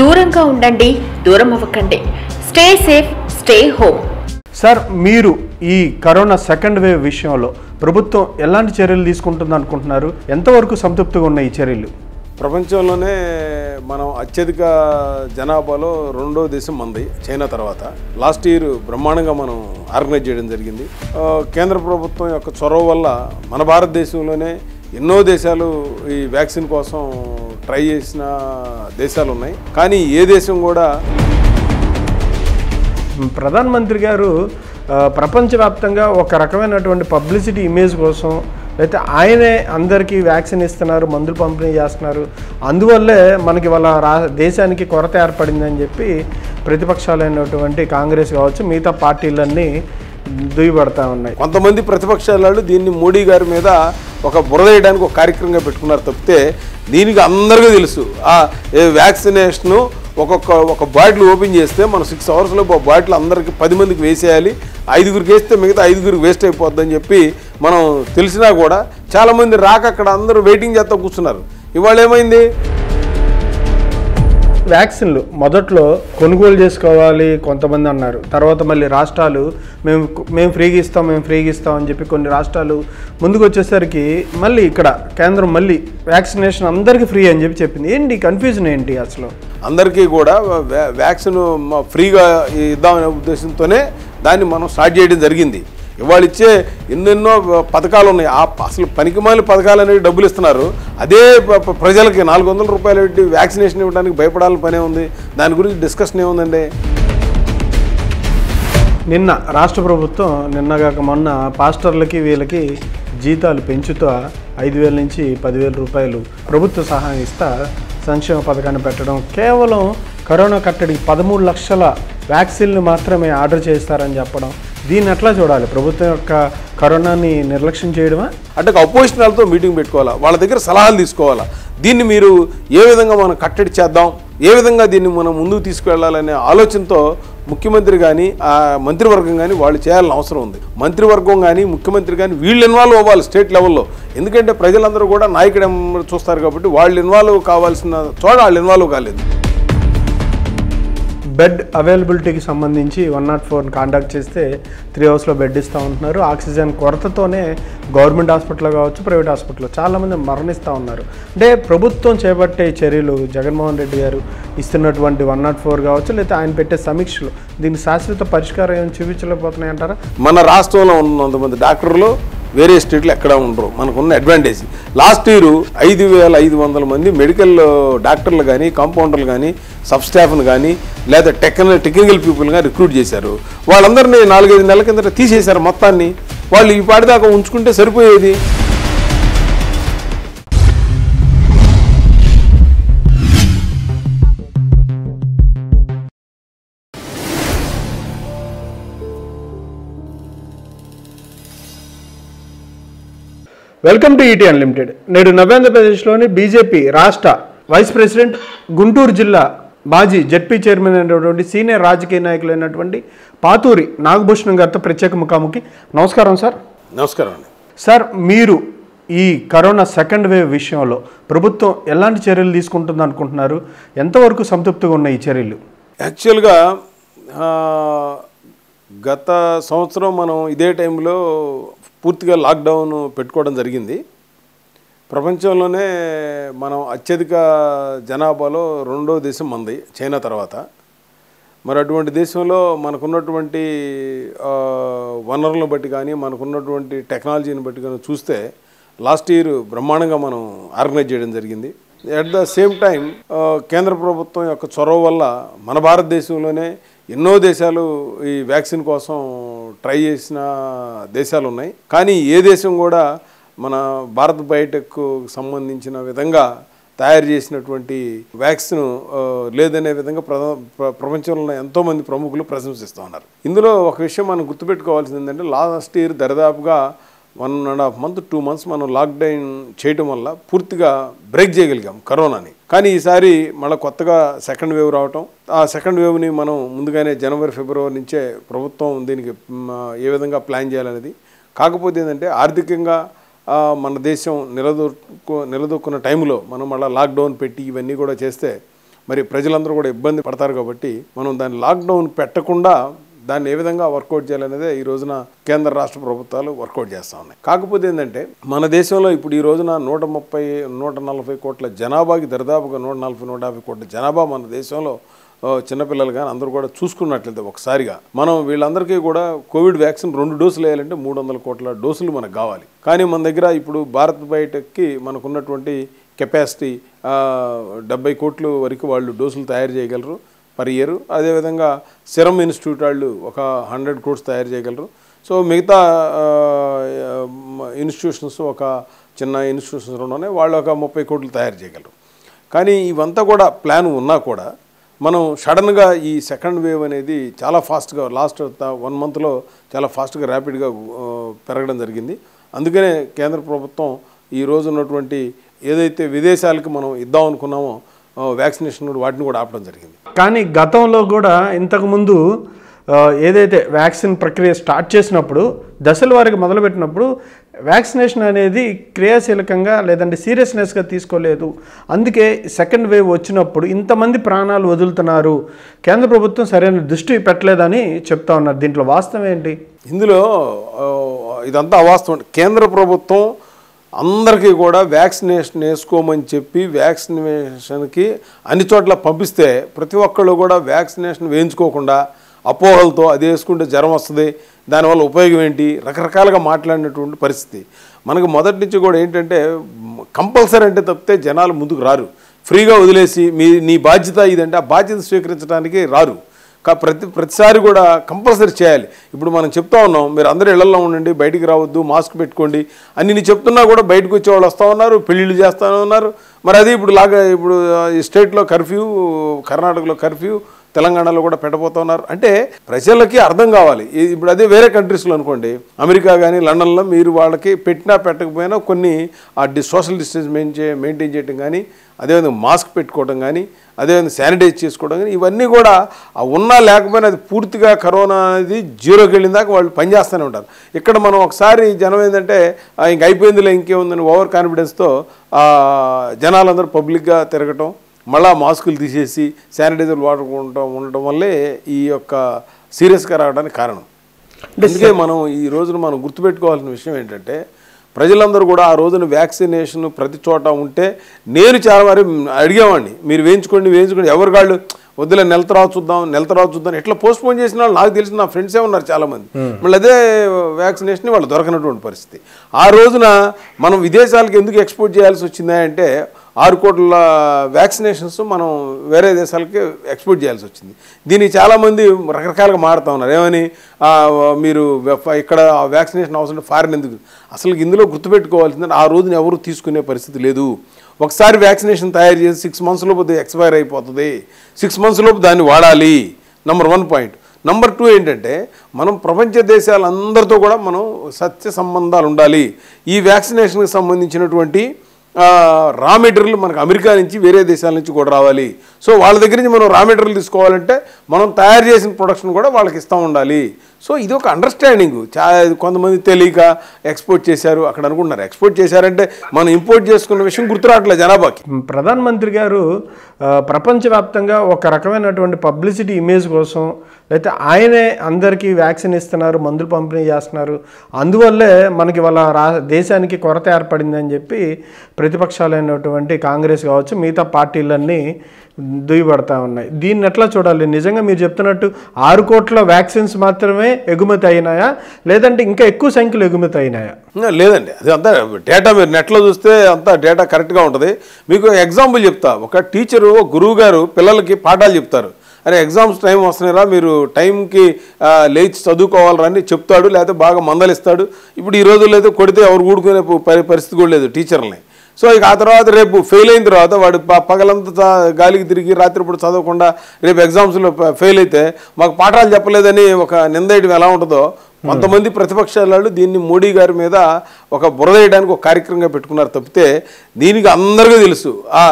దూరంగా ఉండండి దూరం అవ్వకండి stay safe stay home sir మీరు ఈ కరోనా సెకండ్ వేవ్ విషయంలో ప్రభుత్వం ఎలాంటి చర్యలు తీసుకుంటుంది అనుకుంటున్నారు ఎంతవరకు సంతృప్తిగా ఉన్న ఈ చర్యలు ప్రపంచంలోనే మనం అత్యధిక జనాభాలో రెండో దేశం మంది చైనా తర్వాత లాస్ట్ ఇయర్ బ్రహ్మాండంగా మనం ఆర్గనైజ్ చేయడం జరిగింది కేంద్ర ప్రభుత్వం యొక్క చొరవ వల్ల మన భారతదేశంలోనే ఎన్నో దేశాలు ఈ వ్యాక్సిన్ కోసం ట్రై చేసిన దేశాలు ఉన్నాయి కానీ ఏ దేశం కూడా ప్రధానమంత్రి గారు ప్రపంచవ్యాప్తంగా ఒక రకమైనటువంటి పబ్లిసిటీ ఇమేజ్ కోసం అయితే ఆయనే అందరికీ వ్యాక్సిన్ ఇస్తున్నారు మందులు పంపిణీ చేస్తున్నారు అందువల్లే మనకి వాళ్ళ రా దేశానికి కొరత ఏర్పడిందని చెప్పి ప్రతిపక్షాలైనటువంటి కాంగ్రెస్ కావచ్చు మిగతా పార్టీలన్నీ దుయ్యబడతా ఉన్నాయి కొంతమంది ప్రతిపక్షాలు దీన్ని మోడీ గారి మీద ఒక బురదేయడానికి ఒక కార్యక్రమంగా పెట్టుకున్నారు తప్పితే దీనికి అందరికీ తెలుసు ఆ వ్యాక్సినేషను ఒక్కొక్క ఒక బాటిల్ ఓపెన్ చేస్తే మనం సిక్స్ అవర్స్లో బాటిల్ అందరికి పది మందికి వేసేయాలి ఐదుగురికి వేస్తే మిగతా ఐదుగురికి వేస్ట్ అయిపోద్దని చెప్పి మనం తెలిసినా కూడా చాలామంది రాక అక్కడ అందరూ వెయిటింగ్ చేస్తా కూర్చున్నారు ఇవాళ ఏమైంది వ్యాక్సిన్లు మొదట్లో కొనుగోలు చేసుకోవాలి కొంతమంది అన్నారు తర్వాత మళ్ళీ రాష్ట్రాలు మేము మేము ఫ్రీగా ఇస్తాం మేము ఫ్రీగా ఇస్తాం అని చెప్పి కొన్ని రాష్ట్రాలు ముందుకు వచ్చేసరికి మళ్ళీ ఇక్కడ కేంద్రం మళ్ళీ వ్యాక్సినేషన్ అందరికీ ఫ్రీ అని చెప్పి చెప్పింది ఏంటి కన్ఫ్యూజన్ ఏంటి అసలు అందరికీ కూడా వ్యాక్సిన్ ఫ్రీగా ఇద్దామనే ఉద్దేశంతోనే దాన్ని మనం స్టార్ట్ చేయడం జరిగింది ఇవాళ ఇచ్చే ఎన్నెన్నో పథకాలు ఉన్నాయి ఆ అసలు పనికిమాలి పథకాలు అనేవి డబ్బులు ఇస్తున్నారు అదే ప్రజలకి నాలుగు వందల రూపాయలు పెట్టి వ్యాక్సినేషన్ ఇవ్వడానికి భయపడాలని పనే ఉంది దాని గురించి డిస్కషన్ ఏముందండి నిన్న రాష్ట్ర ప్రభుత్వం నిన్నగాక మొన్న పాస్టర్లకి వీళ్ళకి జీతాలు పెంచుతూ ఐదు వేల నుంచి పదివేల రూపాయలు ప్రభుత్వ సహాయం ఇస్తా సంక్షేమ పథకాన్ని పెట్టడం కేవలం కరోనా కట్టడికి పదమూడు లక్షల వ్యాక్సిన్లు మాత్రమే ఆర్డర్ చేస్తారని చెప్పడం దీన్ని ఎట్లా చూడాలి ప్రభుత్వం యొక్క కరోనాని నిర్లక్ష్యం చేయడమా అంటే అపోజిషన్ వాళ్ళతో మీటింగ్ పెట్టుకోవాలా వాళ్ళ దగ్గర సలహాలు తీసుకోవాలా దీన్ని మీరు ఏ విధంగా మనం కట్టడి చేద్దాం ఏ విధంగా దీన్ని మనం ముందుకు తీసుకువెళ్ళాలనే ఆలోచనతో ముఖ్యమంత్రి కానీ ఆ మంత్రివర్గం కానీ వాళ్ళు చేయాలని అవసరం ఉంది మంత్రివర్గం కానీ ముఖ్యమంత్రి కానీ వీళ్ళు ఇన్వాల్వ్ అవ్వాలి స్టేట్ లెవెల్లో ఎందుకంటే ప్రజలందరూ కూడా నాయకుడు చూస్తారు కాబట్టి వాళ్ళు ఇన్వాల్వ్ కావాల్సిన చోట వాళ్ళు ఇన్వాల్వ్ కాలేదు బెడ్ అవైలబిలిటీకి సంబంధించి వన్ నాట్ ఫోర్ని కాంటాక్ట్ చేస్తే త్రీ అవర్స్లో బెడ్ ఇస్తూ ఉంటున్నారు ఆక్సిజన్ కొరతతోనే గవర్నమెంట్ హాస్పిటల్ కావచ్చు ప్రైవేట్ హాస్పిటల్ చాలామంది మరణిస్తూ ఉన్నారు అంటే ప్రభుత్వం చేపట్టే చర్యలు జగన్మోహన్ రెడ్డి గారు ఇస్తున్నటువంటి వన్ నాట్ ఫోర్ కావచ్చు లేకపోతే ఆయన పెట్టే సమీక్షలు దీనికి శాశ్వత పరిష్కారం ఏమైనా చూపించలేకపోతున్నాయి అంటారా మన రాష్ట్రంలో ఉన్నంతమంది డాక్టర్లు వేరే స్టేట్లు ఎక్కడ ఉండరు మనకున్న అడ్వాంటేజ్ లాస్ట్ ఇయర్ ఐదు వేల ఐదు వందల మంది మెడికల్ డాక్టర్లు కానీ కాంపౌండర్లు కానీ సబ్ స్టాఫ్ను కానీ లేదా టెక్న టెక్నికల్ పీపుల్గా రిక్రూట్ చేశారు వాళ్ళందరినీ నాలుగైదు నెలల కిందట తీసేశారు మొత్తాన్ని వాళ్ళు ఈ పాటిదాకా ఉంచుకుంటే సరిపోయేది వెల్కమ్ టు ఈటీ అన్లిమిటెడ్ నేడు నవ్యాంధ్రప్రదేశ్లోని బీజేపీ రాష్ట్ర వైస్ ప్రెసిడెంట్ గుంటూరు జిల్లా మాజీ జడ్పీ చైర్మన్ అయినటువంటి సీనియర్ రాజకీయ నాయకులు అయినటువంటి పాతూరి నాగభూషణం గారితో ప్రత్యేక ముఖాముఖి నమస్కారం సార్ నమస్కారం అండి సార్ మీరు ఈ కరోనా సెకండ్ వేవ్ విషయంలో ప్రభుత్వం ఎలాంటి చర్యలు తీసుకుంటుంది అనుకుంటున్నారు ఎంతవరకు సంతృప్తిగా ఉన్నాయి ఈ చర్యలు యాక్చువల్గా గత సంవత్సరం మనం ఇదే టైంలో పూర్తిగా లాక్డౌన్ పెట్టుకోవడం జరిగింది ప్రపంచంలోనే మనం అత్యధిక జనాభాలో రెండో దేశం మంది చైనా తర్వాత మరి అటువంటి దేశంలో మనకున్నటువంటి వనరులను బట్టి కానీ మనకున్నటువంటి టెక్నాలజీని బట్టి కానీ చూస్తే లాస్ట్ ఇయర్ బ్రహ్మాండంగా మనం ఆర్గనైజ్ చేయడం జరిగింది అట్ ద సేమ్ టైం కేంద్ర ప్రభుత్వం యొక్క చొరవ వల్ల మన భారతదేశంలోనే ఎన్నో దేశాలు ఈ వ్యాక్సిన్ కోసం ట్రై చేసిన దేశాలు ఉన్నాయి కానీ ఏ దేశం కూడా మన భారత్ బయోటెక్ సంబంధించిన విధంగా తయారు చేసినటువంటి వ్యాక్సిన్ లేదనే విధంగా ప్రపంచంలో ఎంతోమంది ప్రముఖులు ప్రశంసిస్తూ ఉన్నారు ఇందులో ఒక విషయం మనం గుర్తుపెట్టుకోవాల్సింది ఏంటంటే లాస్ట్ ఇయర్ దరిదాపుగా one and half month two months మనం లాక్డౌన్ చేయడం వల్ల పూర్తిగా బ్రేక్ చేయగలిగాం కరోనాని కానీ ఈసారి మళ్ళీ కొత్తగా సెకండ్ వేవ్ రావటం ఆ సెకండ్ వేవ్ని మనం ముందుగానే జనవరి ఫిబ్రవరి నుంచే ప్రభుత్వం దీనికి ఏ విధంగా ప్లాన్ చేయాలనేది కాకపోతే ఏంటంటే ఆర్థికంగా మన దేశం నిలదొక్కు నిలదొక్కున్న టైంలో మనం మళ్ళీ లాక్డౌన్ పెట్టి ఇవన్నీ కూడా చేస్తే మరి ప్రజలందరూ కూడా ఇబ్బంది పడతారు కాబట్టి మనం దాన్ని లాక్డౌన్ పెట్టకుండా దాన్ని ఏ విధంగా వర్కౌట్ చేయాలనేదే ఈ రోజున కేంద్ర రాష్ట్ర ప్రభుత్వాలు వర్కౌట్ చేస్తూ ఉన్నాయి కాకపోతే ఏంటంటే మన దేశంలో ఇప్పుడు ఈ రోజున నూట ముప్పై నూట నలభై కోట్ల జనాభాకి దరిదాపుగా నూట నలభై నూట యాభై కోట్ల జనాభా మన దేశంలో చిన్నపిల్లలు కానీ అందరూ కూడా చూసుకున్నట్లయితే ఒకసారిగా మనం వీళ్ళందరికీ కూడా కోవిడ్ వ్యాక్సిన్ రెండు డోసులు వేయాలంటే మూడు వందల కోట్ల డోసులు మనకు కావాలి కానీ మన దగ్గర ఇప్పుడు భారత్ బయటకి మనకున్నటువంటి కెపాసిటీ డెబ్బై కోట్ల వరకు వాళ్ళు డోసులు తయారు చేయగలరు పర్ ఇయర్ అదేవిధంగా సిరమ్ ఇన్స్టిట్యూట్ వాళ్ళు ఒక హండ్రెడ్ కోట్స్ తయారు చేయగలరు సో మిగతా ఇన్స్టిట్యూషన్స్ ఒక చిన్న ఇన్స్టిట్యూషన్స్ ఉండనే వాళ్ళు ఒక ముప్పై కోట్లు తయారు చేయగలరు కానీ ఇవంతా కూడా ప్లాన్ ఉన్నా కూడా మనం సడన్గా ఈ సెకండ్ వేవ్ అనేది చాలా ఫాస్ట్గా లాస్ట్ వన్ మంత్లో చాలా ఫాస్ట్గా ర్యాపిడ్గా పెరగడం జరిగింది అందుకనే కేంద్ర ప్రభుత్వం ఈ రోజు ఉన్నటువంటి ఏదైతే విదేశాలకు మనం ఇద్దాం అనుకున్నామో వ్యాక్సినేషన్ వాటిని కూడా ఆపడం జరిగింది కానీ గతంలో కూడా ఇంతకుముందు ఏదైతే వ్యాక్సిన్ ప్రక్రియ స్టార్ట్ చేసినప్పుడు దశల వారికి మొదలుపెట్టినప్పుడు వ్యాక్సినేషన్ అనేది క్రియాశీలకంగా లేదంటే సీరియస్నెస్గా తీసుకోలేదు అందుకే సెకండ్ వేవ్ వచ్చినప్పుడు ఇంతమంది ప్రాణాలు వదులుతున్నారు కేంద్ర ప్రభుత్వం సరైన దృష్టి పెట్టలేదని చెప్తా ఉన్నారు దీంట్లో వాస్తవం ఏంటి ఇందులో ఇదంతా అవాస్తవం కేంద్ర ప్రభుత్వం అందరికీ కూడా వ్యాక్సినేషన్ వేసుకోమని చెప్పి వ్యాక్సినేషన్కి అన్ని చోట్ల పంపిస్తే ప్రతి ఒక్కళ్ళు కూడా వ్యాక్సినేషన్ వేయించుకోకుండా అపోహలతో అది వేసుకుంటే జ్వరం వస్తుంది దానివల్ల ఉపయోగం ఏంటి రకరకాలుగా మాట్లాడినటువంటి పరిస్థితి మనకు మొదటి నుంచి కూడా ఏంటంటే కంపల్సరీ అంటే తప్పితే జనాలు ముందుకు రారు ఫ్రీగా వదిలేసి మీ నీ బాధ్యత ఇదంటే ఆ బాధ్యత స్వీకరించడానికి రారు కా ప్రతి ప్రతిసారి కూడా కంపల్సరీ చేయాలి ఇప్పుడు మనం చెప్తా ఉన్నాం మీరు అందరూ ఇళ్లలో ఉండండి బయటికి రావద్దు మాస్క్ పెట్టుకోండి అన్ని నేను చెప్తున్నా కూడా బయటకు వాళ్ళు వస్తూ ఉన్నారు పెళ్ళిళ్ళు చేస్తూనే ఉన్నారు మరి అది ఇప్పుడు లాగా ఇప్పుడు స్టేట్లో కర్ఫ్యూ కర్ణాటకలో కర్ఫ్యూ తెలంగాణలో కూడా పెట్టబోతున్నారు అంటే ప్రజలకి అర్థం కావాలి ఇప్పుడు అదే వేరే కంట్రీస్లో అనుకోండి అమెరికా కానీ లండన్లో మీరు వాళ్ళకి పెట్టినా పెట్టకపోయినా కొన్ని ఆ సోషల్ డిస్టెన్స్ మెయింటే మెయింటైన్ చేయడం కానీ అదేవిధంగా మాస్క్ పెట్టుకోవడం కానీ అదేవిధంగా శానిటైజ్ చేసుకోవడం కానీ ఇవన్నీ కూడా ఉన్నా లేకపోయినా అది పూర్తిగా కరోనా అనేది జీరోకి వెళ్ళిన దాకా వాళ్ళు పనిచేస్తూనే ఉంటారు ఇక్కడ మనం ఒకసారి జనం ఏంటంటే ఇంక అయిపోయిందిలే ఇంకేముందని ఓవర్ కాన్ఫిడెన్స్తో జనాలందరూ పబ్లిక్గా తిరగటం మళ్ళా మాస్కులు తీసేసి శానిటైజర్ వాడుకుంటాం ఉండటం వల్లే ఈ యొక్క సీరియస్గా రావడానికి కారణం అందుకే మనం ఈ రోజున మనం గుర్తుపెట్టుకోవాల్సిన విషయం ఏంటంటే ప్రజలందరూ కూడా ఆ రోజున వ్యాక్సినేషన్ ప్రతి చోట ఉంటే నేను చాలా వారి అడిగేవాడిని మీరు వేయించుకోండి వేయించుకోండి ఎవరు కాళ్ళు వద్దులే నెల తర్వాత చూద్దాం నెల తర్వాత చూద్దాం ఎట్లా పోస్ట్ పోన్ చేసిన వాళ్ళు నాకు తెలిసిన నా ఫ్రెండ్సే ఉన్నారు చాలామంది hmm. మళ్ళీ అదే వ్యాక్సినేషన్ వాళ్ళు దొరకనటువంటి పరిస్థితి ఆ రోజున మనం విదేశాలకు ఎందుకు ఎక్స్పోర్ట్ చేయాల్సి వచ్చిందా అంటే ఆరు కోట్ల వ్యాక్సినేషన్స్ మనం వేరే దేశాలకి ఎక్స్పోర్ట్ చేయాల్సి వచ్చింది దీన్ని చాలామంది రకరకాలుగా మారుతూ ఉన్నారు ఏమని మీరు ఇక్కడ వ్యాక్సినేషన్ అవసరం ఫారిన్ ఎందుకు అసలు ఇందులో గుర్తుపెట్టుకోవాల్సిందని ఆ రోజున ఎవరు తీసుకునే పరిస్థితి లేదు ఒకసారి వ్యాక్సినేషన్ తయారు చేసి సిక్స్ మంత్స్ లోపు ఎక్స్పైర్ అయిపోతుంది సిక్స్ మంత్స్ లోపు దాన్ని వాడాలి number one point number two ఏంటంటే మనం ప్రపంచ దేశాలందరితో కూడా మనం సత్య సంబంధాలు ఉండాలి ఈ వ్యాక్సినేషన్కి సంబంధించినటువంటి రా మెటీరియల్ మనకు అమెరికా నుంచి వేరే దేశాల నుంచి కూడా రావాలి సో వాళ్ళ దగ్గర నుంచి మనం రా మెటీరియల్ తీసుకోవాలంటే మనం తయారు చేసిన ప్రొడక్షన్ కూడా వాళ్ళకి ఇస్తూ ఉండాలి సో ఇది ఒక అండర్స్టాండింగ్ చా కొంతమంది తెలియక ఎక్స్పోర్ట్ చేశారు అక్కడ అనుకుంటున్నారు ఎక్స్పోర్ట్ చేశారంటే మనం ఇంపోర్ట్ చేసుకున్న విషయం గుర్తురావట్లేదు జనాభాకి ప్రధానమంత్రి గారు ప్రపంచవ్యాప్తంగా ఒక రకమైనటువంటి పబ్లిసిటీ ఇమేజ్ కోసం లేకపోతే ఆయనే అందరికీ వ్యాక్సిన్ ఇస్తున్నారు మందులు పంపిణీ చేస్తున్నారు అందువల్లే మనకి వాళ్ళ రా దేశానికి కొరత ఏర్పడిందని చెప్పి ప్రతిపక్షాలైనటువంటి కాంగ్రెస్ కావచ్చు మిగతా పార్టీలన్నీ దుయ్యబడతా ఉన్నాయి దీన్ని ఎట్లా చూడాలి నిజంగా మీరు చెప్తున్నట్టు ఆరు కోట్ల వ్యాక్సిన్స్ మాత్రమే ఎగుమతి అయినాయా లేదంటే ఇంకా ఎక్కువ సంఖ్యలో ఎగుమతి అయినాయా లేదండి అది అంతా డేటా మీరు నెట్లో చూస్తే అంతా డేటా కరెక్ట్గా ఉంటుంది మీకు ఎగ్జాంపుల్ చెప్తా ఒక టీచరు గురువు గారు పిల్లలకి పాఠాలు చెప్తారు అరే ఎగ్జామ్స్ టైం వస్తున్నాయిరా మీరు టైంకి లేచి చదువుకోవాలరా అని చెప్తాడు లేకపోతే బాగా మందలిస్తాడు ఇప్పుడు ఈ రోజుల్లో అయితే కొడితే ఎవరు ఊడుకునే పరిస్థితి కూడా లేదు టీచర్లని సో ఇక ఆ తర్వాత రేపు ఫెయిల్ అయిన తర్వాత వాడు పగలంతా గాలికి తిరిగి రాత్రిపూట చదవకుండా రేపు ఎగ్జామ్స్లో ఫెయిల్ అయితే మాకు పాఠాలు చెప్పలేదని ఒక నిందేయడం ఎలా ఉంటుందో కొంతమంది ప్రతిపక్షాలు దీన్ని మోడీ గారి మీద ఒక బురదేయడానికి ఒక కార్యక్రమంగా పెట్టుకున్నారు తప్పితే దీనికి అందరికీ తెలుసు ఆ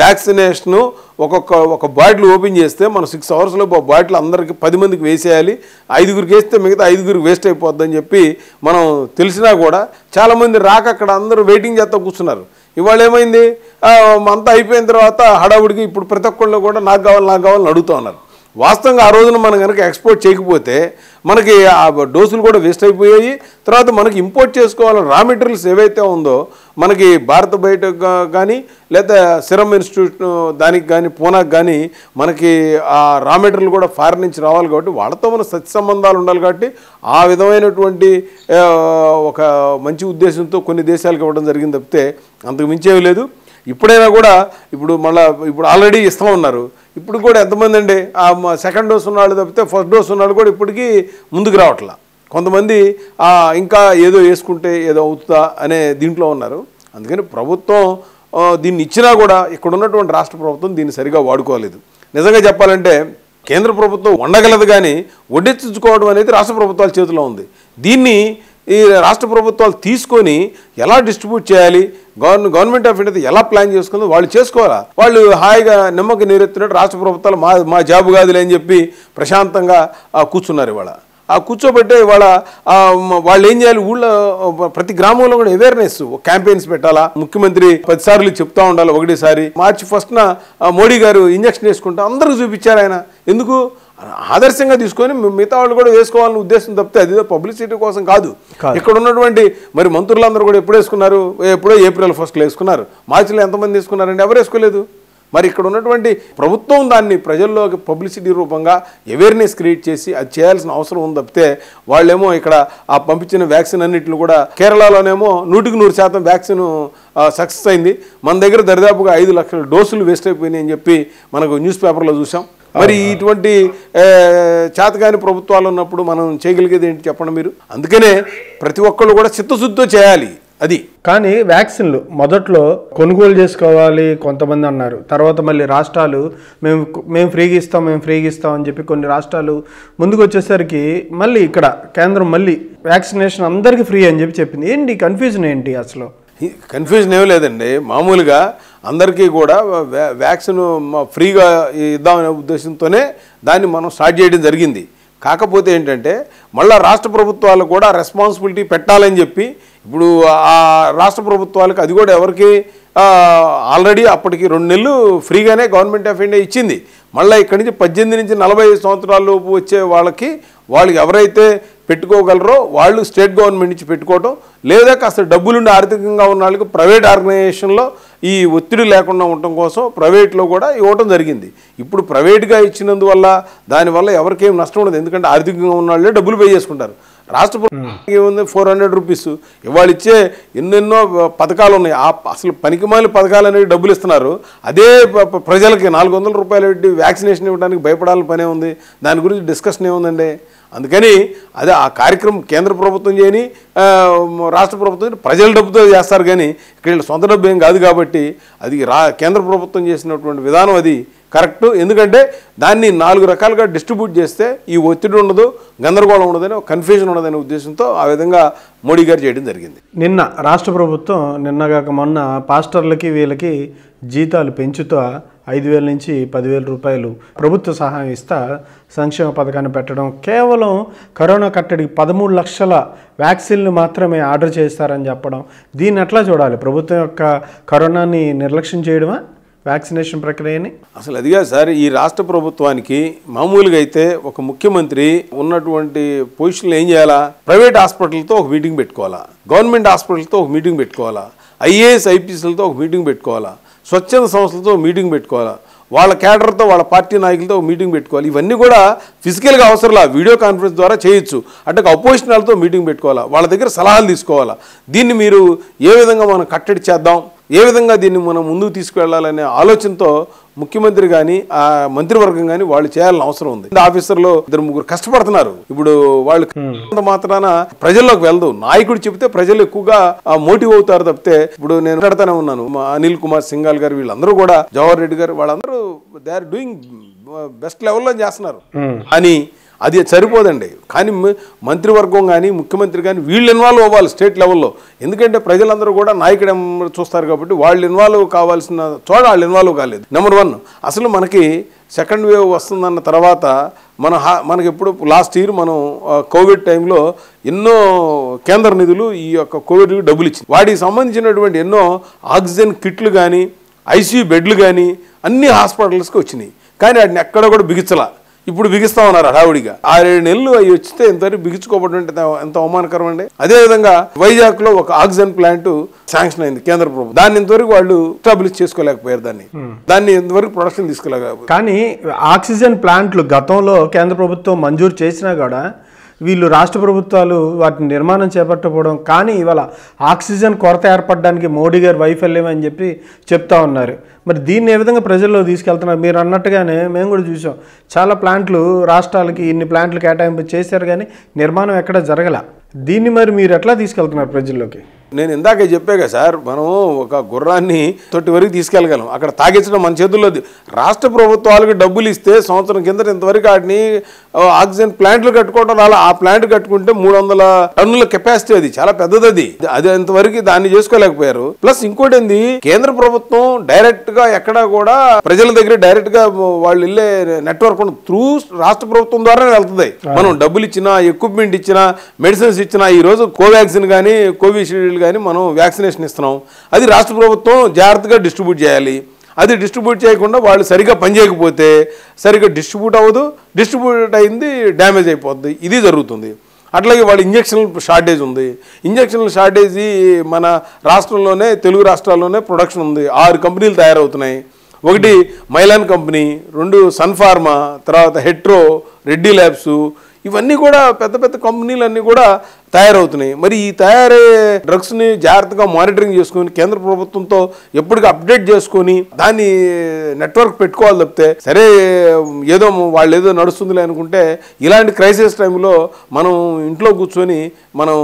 వ్యాక్సినేషను ఒక్కొక్క ఒక బాటిల్ ఓపెన్ చేస్తే మనం సిక్స్ అవర్స్లో బాటిల్ అందరికి పది మందికి వేసేయాలి ఐదుగురికి వేస్తే మిగతా ఐదుగురికి వేస్ట్ అయిపోద్దని చెప్పి మనం తెలిసినా కూడా చాలామంది రాక అక్కడ అందరూ వెయిటింగ్ చేస్తా కూర్చున్నారు ఇవాళ ఏమైంది అంతా అయిపోయిన తర్వాత హడావుడికి ఇప్పుడు ప్రతి ఒక్కళ్ళు కూడా నాకు కావాలి నాకు కావాలని అడుగుతూ ఉన్నారు వాస్తవంగా ఆ రోజున మనం కనుక ఎక్స్పోర్ట్ చేయకపోతే మనకి ఆ డోసులు కూడా వేస్ట్ అయిపోయాయి తర్వాత మనకి ఇంపోర్ట్ చేసుకోవాలని రా మెటీరియల్స్ ఏవైతే ఉందో మనకి భారత బయట కానీ లేదా సిరమ్ ఇన్స్టిట్యూట్ దానికి కానీ పూనాకి కానీ మనకి ఆ రా మెటీరియల్ కూడా ఫారిన్ నుంచి రావాలి కాబట్టి వాళ్ళతో మన సత్య సంబంధాలు ఉండాలి కాబట్టి ఆ విధమైనటువంటి ఒక మంచి ఉద్దేశంతో కొన్ని దేశాలకు ఇవ్వడం జరిగింది తప్పితే అంతకు మించేవి లేదు ఇప్పుడైనా కూడా ఇప్పుడు మళ్ళీ ఇప్పుడు ఆల్రెడీ ఇస్తూ ఉన్నారు ఇప్పుడు కూడా ఎంతమంది అండి ఆ సెకండ్ డోస్ ఉన్నవాళ్ళు తప్పితే ఫస్ట్ డోస్ ఉన్నవాళ్ళు కూడా ఇప్పటికీ ముందుకు రావట్లా కొంతమంది ఇంకా ఏదో వేసుకుంటే ఏదో అవుతుందా అనే దీంట్లో ఉన్నారు అందుకని ప్రభుత్వం దీన్ని ఇచ్చినా కూడా ఇక్కడ ఉన్నటువంటి రాష్ట్ర ప్రభుత్వం దీన్ని సరిగా వాడుకోలేదు నిజంగా చెప్పాలంటే కేంద్ర ప్రభుత్వం వండగలదు కానీ వడ్డించుకోవడం అనేది రాష్ట్ర ప్రభుత్వాల చేతిలో ఉంది దీన్ని ఈ రాష్ట్ర ప్రభుత్వాలు తీసుకొని ఎలా డిస్ట్రిబ్యూట్ చేయాలి గవర్నమెంట్ ఆఫ్ ఇండియా ఎలా ప్లాన్ చేసుకుందో వాళ్ళు చేసుకోవాలా వాళ్ళు హాయిగా నిమ్మకి నీరెత్తున్నట్టు రాష్ట్ర ప్రభుత్వాలు మా మా జాబు కాదులే అని చెప్పి ప్రశాంతంగా కూర్చున్నారు ఇవాళ ఆ కూర్చోబెట్టే ఇవాళ వాళ్ళు ఏం చేయాలి ఊళ్ళో ప్రతి గ్రామంలో కూడా అవేర్నెస్ క్యాంపెయిన్స్ పెట్టాలా ముఖ్యమంత్రి పదిసార్లు చెప్తా ఉండాలి ఒకటేసారి మార్చి ఫస్ట్న మోడీ గారు ఇంజక్షన్ వేసుకుంటా అందరూ చూపించారు ఆయన ఎందుకు ఆదర్శంగా తీసుకొని మిగతా వాళ్ళు కూడా వేసుకోవాలని ఉద్దేశం తప్పితే అది పబ్లిసిటీ కోసం కాదు ఇక్కడ ఉన్నటువంటి మరి మంత్రులందరూ కూడా ఎప్పుడు వేసుకున్నారు ఎప్పుడో ఏప్రిల్ ఫస్ట్లో వేసుకున్నారు మార్చిలో ఎంతమంది వేసుకున్నారండి ఎవరు వేసుకోలేదు మరి ఇక్కడ ఉన్నటువంటి ప్రభుత్వం దాన్ని ప్రజల్లోకి పబ్లిసిటీ రూపంగా అవేర్నెస్ క్రియేట్ చేసి అది చేయాల్సిన అవసరం ఉంది తప్పితే వాళ్ళేమో ఇక్కడ ఆ పంపించిన వ్యాక్సిన్ అన్నింటిని కూడా కేరళలోనేమో నూటికి నూరు శాతం వ్యాక్సిన్ సక్సెస్ అయింది మన దగ్గర దరిదాపుగా ఐదు లక్షల డోసులు వేస్ట్ అయిపోయినాయి అని చెప్పి మనకు న్యూస్ పేపర్లో చూసాం మరి ఇటువంటి చేతగాని ప్రభుత్వాలు ఉన్నప్పుడు మనం చేయగలిగేది ఏంటి చెప్పండి మీరు అందుకనే ప్రతి ఒక్కళ్ళు కూడా చిత్తశుద్ధితో చేయాలి అది కానీ వ్యాక్సిన్లు మొదట్లో కొనుగోలు చేసుకోవాలి కొంతమంది అన్నారు తర్వాత మళ్ళీ రాష్ట్రాలు మేము మేము ఫ్రీగా ఇస్తాం మేము ఫ్రీగా ఇస్తాం అని చెప్పి కొన్ని రాష్ట్రాలు ముందుకు వచ్చేసరికి మళ్ళీ ఇక్కడ కేంద్రం మళ్ళీ వ్యాక్సినేషన్ అందరికీ ఫ్రీ అని చెప్పి చెప్పింది ఏంటి కన్ఫ్యూజన్ ఏంటి అసలు కన్ఫ్యూజన్ ఏమి లేదండి మామూలుగా అందరికీ కూడా వ్యాక్సిన్ ఫ్రీగా ఇద్దామనే ఉద్దేశంతోనే దాన్ని మనం స్టార్ట్ చేయడం జరిగింది కాకపోతే ఏంటంటే మళ్ళీ రాష్ట్ర ప్రభుత్వాలు కూడా రెస్పాన్సిబిలిటీ పెట్టాలని చెప్పి ఇప్పుడు ఆ రాష్ట్ర ప్రభుత్వాలకు అది కూడా ఎవరికి ఆల్రెడీ అప్పటికి రెండు నెలలు ఫ్రీగానే గవర్నమెంట్ ఆఫ్ ఇండియా ఇచ్చింది మళ్ళీ ఇక్కడి నుంచి పద్దెనిమిది నుంచి నలభై సంవత్సరాల లోపు వచ్చే వాళ్ళకి వాళ్ళు ఎవరైతే పెట్టుకోగలరో వాళ్ళు స్టేట్ గవర్నమెంట్ నుంచి పెట్టుకోవటం లేదా కాస్త డబ్బులుండి ఆర్థికంగా ఉన్న వాళ్ళకి ప్రైవేట్ ఆర్గనైజేషన్లో ఈ ఒత్తిడి లేకుండా ఉండటం కోసం ప్రైవేట్లో కూడా ఇవ్వటం జరిగింది ఇప్పుడు ప్రైవేట్గా ఇచ్చినందువల్ల దానివల్ల ఎవరికేం నష్టం ఉండదు ఎందుకంటే ఆర్థికంగా ఉన్న వాళ్ళే డబ్బులు పే చేసుకుంటారు రాష్ట్ర ప్రభుత్వం hmm. ఏముంది ఫోర్ హండ్రెడ్ రూపీస్ ఇవాళ ఇచ్చే ఎన్నెన్నో పథకాలు ఉన్నాయి ఆ అసలు పనికిమాలి పథకాలు అనేవి డబ్బులు ఇస్తున్నారు అదే ప్రజలకి నాలుగు వందల రూపాయలు పెట్టి వ్యాక్సినేషన్ ఇవ్వడానికి భయపడాలని పనే ఉంది దాని గురించి డిస్కషన్ ఏముందండి అందుకని అదే ఆ కార్యక్రమం కేంద్ర ప్రభుత్వం చేయని రాష్ట్ర ప్రభుత్వం ప్రజల డబ్బుతో చేస్తారు కానీ ఇక్కడ సొంత డబ్బు ఏం కాదు కాబట్టి అది రా కేంద్ర ప్రభుత్వం చేసినటువంటి విధానం అది కరెక్ట్ ఎందుకంటే దాన్ని నాలుగు రకాలుగా డిస్ట్రిబ్యూట్ చేస్తే ఈ ఒత్తిడి ఉండదు గందరగోళం ఉండదని కన్ఫ్యూజన్ ఉండదనే ఉద్దేశంతో ఆ విధంగా మోడీ గారు చేయడం జరిగింది నిన్న రాష్ట్ర ప్రభుత్వం నిన్నగాక మొన్న పాస్టర్లకి వీళ్ళకి జీతాలు పెంచుతా ఐదు వేల నుంచి పదివేల రూపాయలు ప్రభుత్వ సహాయం ఇస్తా సంక్షేమ పథకాన్ని పెట్టడం కేవలం కరోనా కట్టడికి పదమూడు లక్షల వ్యాక్సిన్లు మాత్రమే ఆర్డర్ చేస్తారని చెప్పడం దీన్ని ఎట్లా చూడాలి ప్రభుత్వం యొక్క కరోనాని నిర్లక్ష్యం చేయడమా వ్యాక్సినేషన్ ప్రక్రియని అసలు అదిగా సార్ ఈ రాష్ట్ర ప్రభుత్వానికి మామూలుగా అయితే ఒక ముఖ్యమంత్రి ఉన్నటువంటి పొజిషన్లు ఏం చేయాలా ప్రైవేట్ హాస్పిటల్తో ఒక మీటింగ్ పెట్టుకోవాలా గవర్నమెంట్ హాస్పిటల్తో ఒక మీటింగ్ పెట్టుకోవాలా ఐఏఎస్ ఐపీఎస్లతో ఒక మీటింగ్ పెట్టుకోవాలా స్వచ్ఛంద సంస్థలతో మీటింగ్ పెట్టుకోవాలా వాళ్ళ క్యాడర్తో వాళ్ళ పార్టీ నాయకులతో మీటింగ్ పెట్టుకోవాలి ఇవన్నీ కూడా ఫిజికల్గా అవసరంలా వీడియో కాన్ఫరెన్స్ ద్వారా చేయొచ్చు అంటే అపోజిషన్ మీటింగ్ పెట్టుకోవాలా వాళ్ళ దగ్గర సలహాలు తీసుకోవాలా దీన్ని మీరు ఏ విధంగా మనం కట్టడి చేద్దాం ఏ విధంగా దీన్ని మనం ముందుకు తీసుకువెళ్లాలనే ఆలోచనతో ముఖ్యమంత్రి కానీ ఆ మంత్రివర్గం కానీ వాళ్ళు చేయాలని అవసరం ఉంది ఆఫీసర్లు ఇద్దరు ముగ్గురు కష్టపడుతున్నారు ఇప్పుడు వాళ్ళు hmm. మాత్రాన ప్రజల్లోకి వెళ్దు నాయకుడు చెబితే ప్రజలు ఎక్కువగా మోటివ్ అవుతారు తప్పితే ఇప్పుడు నేను పెడతానే ఉన్నాను మా అనిల్ కుమార్ సింగాల్ గారు వీళ్ళందరూ కూడా జవహర్ రెడ్డి గారు వాళ్ళందరూ దే ఆర్ డూయింగ్ బెస్ట్ లెవెల్లో చేస్తున్నారు అని hmm. అది సరిపోదండి కానీ మంత్రివర్గం కానీ ముఖ్యమంత్రి కానీ వీళ్ళు ఇన్వాల్వ్ అవ్వాలి స్టేట్ లెవెల్లో ఎందుకంటే ప్రజలందరూ కూడా నాయకుడు చూస్తారు కాబట్టి వాళ్ళు ఇన్వాల్వ్ కావాల్సిన చోట వాళ్ళు ఇన్వాల్వ్ కాలేదు నెంబర్ వన్ అసలు మనకి సెకండ్ వేవ్ వస్తుందన్న తర్వాత మన మనకి ఎప్పుడు లాస్ట్ ఇయర్ మనం కోవిడ్ టైంలో ఎన్నో కేంద్ర నిధులు ఈ యొక్క కోవిడ్కి డబ్బులు ఇచ్చింది వాటికి సంబంధించినటువంటి ఎన్నో ఆక్సిజన్ కిట్లు కానీ ఐసీయూ బెడ్లు కానీ అన్ని హాస్పిటల్స్కి వచ్చినాయి కానీ వాటిని ఎక్కడ కూడా బిగించలా ఇప్పుడు బిగిస్తా ఉన్నారు హడావుడిగా ఆరేడు నెలలు అవి వచ్చితే ఎంతవరకు బిగించుకోబడి ఎంత అవమానకరం అండి అదేవిధంగా వైజాగ్ లో ఒక ఆక్సిజన్ ప్లాంట్ శాంక్షన్ అయింది కేంద్ర ప్రభుత్వం దాన్ని ఇంతవరకు వాళ్ళు స్టాబ్లిష్ చేసుకోలేకపోయారు దాన్ని దాన్ని ఇంతవరకు ప్రొడక్షన్ తీసుకోలేక కానీ ఆక్సిజన్ ప్లాంట్లు గతంలో కేంద్ర ప్రభుత్వం మంజూరు చేసినా కూడా వీళ్ళు రాష్ట్ర ప్రభుత్వాలు వాటిని నిర్మాణం చేపట్టకపోవడం కానీ ఇవాళ ఆక్సిజన్ కొరత ఏర్పడడానికి మోడీ గారు వైఫల్యం అని చెప్పి చెప్తా ఉన్నారు మరి దీన్ని ఏ విధంగా ప్రజల్లో తీసుకెళ్తున్నారు మీరు అన్నట్టుగానే మేము కూడా చూసాం చాలా ప్లాంట్లు రాష్ట్రాలకి ఇన్ని ప్లాంట్లు కేటాయింపు చేశారు కానీ నిర్మాణం ఎక్కడ జరగల దీన్ని మరి మీరు ఎట్లా తీసుకెళ్తున్నారు ప్రజల్లోకి నేను ఇందాక చెప్పాగా సార్ మనం ఒక గుర్రాన్ని తొట్టి వరకు తీసుకెళ్ళగలం అక్కడ తాగించడం మన చేతుల్లో రాష్ట్ర ప్రభుత్వాలకు డబ్బులు ఇస్తే సంవత్సరం కింద ఇంతవరకు వాటిని ఆక్సిజన్ ప్లాంట్లు కట్టుకోవడం వల్ల ఆ ప్లాంట్ కట్టుకుంటే మూడు వందల టన్నుల కెపాసిటీ అది చాలా పెద్దది అది అది ఇంతవరకు దాన్ని చేసుకోలేకపోయారు ప్లస్ ఇంకోటింది కేంద్ర ప్రభుత్వం డైరెక్ట్ గా ఎక్కడా కూడా ప్రజల దగ్గర డైరెక్ట్ గా వాళ్ళు వెళ్ళే నెట్వర్క్ త్రూ రాష్ట్ర ప్రభుత్వం ద్వారానే వెళ్తుంది మనం డబ్బులు ఇచ్చినా ఎక్విప్మెంట్ ఇచ్చినా మెడిసిన్స్ ఇచ్చినా ఈ రోజు కోవాక్సిన్ కానీ కోవిషీల్డ్ కానీ మనం వ్యాక్సినేషన్ ఇస్తున్నాం అది రాష్ట్ర ప్రభుత్వం జాగ్రత్తగా డిస్ట్రిబ్యూట్ చేయాలి అది డిస్ట్రిబ్యూట్ చేయకుండా వాళ్ళు సరిగా పనిచేయకపోతే సరిగా డిస్ట్రిబ్యూట్ అవ్వదు డిస్ట్రిబ్యూట్ అయింది డ్యామేజ్ అయిపోద్ది ఇది జరుగుతుంది అట్లాగే వాళ్ళ ఇంజక్షన్ల షార్టేజ్ ఉంది ఇంజక్షన్ల షార్టేజ్ మన రాష్ట్రంలోనే తెలుగు రాష్ట్రాల్లోనే ప్రొడక్షన్ ఉంది ఆరు కంపెనీలు తయారవుతున్నాయి ఒకటి మైలాన్ కంపెనీ రెండు సన్ఫార్మా తర్వాత హెట్రో రెడ్డి ల్యాబ్స్ ఇవన్నీ కూడా పెద్ద పెద్ద కంపెనీలన్నీ కూడా తయారవుతున్నాయి మరి ఈ తయారయ్యే డ్రగ్స్ని జాగ్రత్తగా మానిటరింగ్ చేసుకుని కేంద్ర ప్రభుత్వంతో ఎప్పటికీ అప్డేట్ చేసుకొని దాన్ని నెట్వర్క్ పెట్టుకోవాలి తప్పితే సరే ఏదో వాళ్ళు ఏదో నడుస్తుందిలే అనుకుంటే ఇలాంటి క్రైసిస్ టైంలో మనం ఇంట్లో కూర్చొని మనం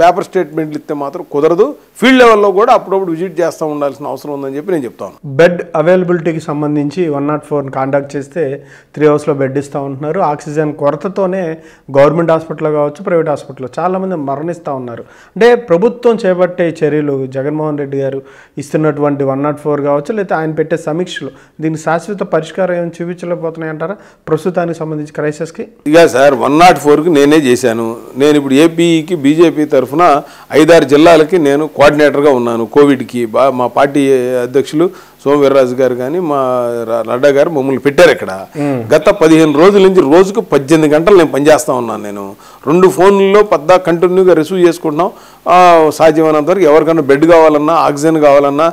పేపర్ స్టేట్మెంట్లు ఇస్తే మాత్రం కుదరదు ఫీల్డ్ లెవెల్లో కూడా అప్పుడప్పుడు విజిట్ చేస్తూ ఉండాల్సిన అవసరం ఉందని చెప్పి నేను చెప్తాను బెడ్ అవైలబిలిటీకి సంబంధించి వన్ నాట్ ఫోర్ కాంటాక్ట్ చేస్తే త్రీ అవర్స్లో బెడ్ ఇస్తూ ఉంటున్నారు ఆక్సిజన్ కొరతతోనే గవర్నమెంట్ హాస్పిటల్ కావచ్చు ప్రైవేట్ హాస్పిటల్ చాలామంది మంది మరణిస్తూ ఉన్నారు అంటే ప్రభుత్వం చేపట్టే చర్యలు జగన్మోహన్ రెడ్డి గారు ఇస్తున్నటువంటి వన్ నాట్ ఫోర్ కావచ్చు లేకపోతే ఆయన పెట్టే సమీక్షలు దీన్ని శాశ్వత పరిష్కారం ఏమి చూపించలేకపోతున్నాయి అంటారా ప్రస్తుతానికి సంబంధించి క్రైసిస్కి ఇక సార్ వన్ నాట్ ఫోర్కి నేనే చేశాను నేను ఇప్పుడు ఏపీకి బీజేపీ తరఫున ఐదారు జిల్లాలకి నేను కోఆర్డినేటర్గా ఉన్నాను కోవిడ్కి మా పార్టీ అధ్యక్షులు సోమవీర్రాజు గారు కానీ మా నడ్డా గారు మమ్మల్ని పెట్టారు ఇక్కడ గత పదిహేను రోజుల నుంచి రోజుకు పద్దెనిమిది గంటలు నేను పనిచేస్తూ ఉన్నాను నేను రెండు ఫోన్లలో పెద్ద కంటిన్యూగా రిసీవ్ చేసుకుంటున్నాం సాధ్యమైనంత వరకు ఎవరికైనా బెడ్ కావాలన్నా ఆక్సిజన్ కావాలన్నా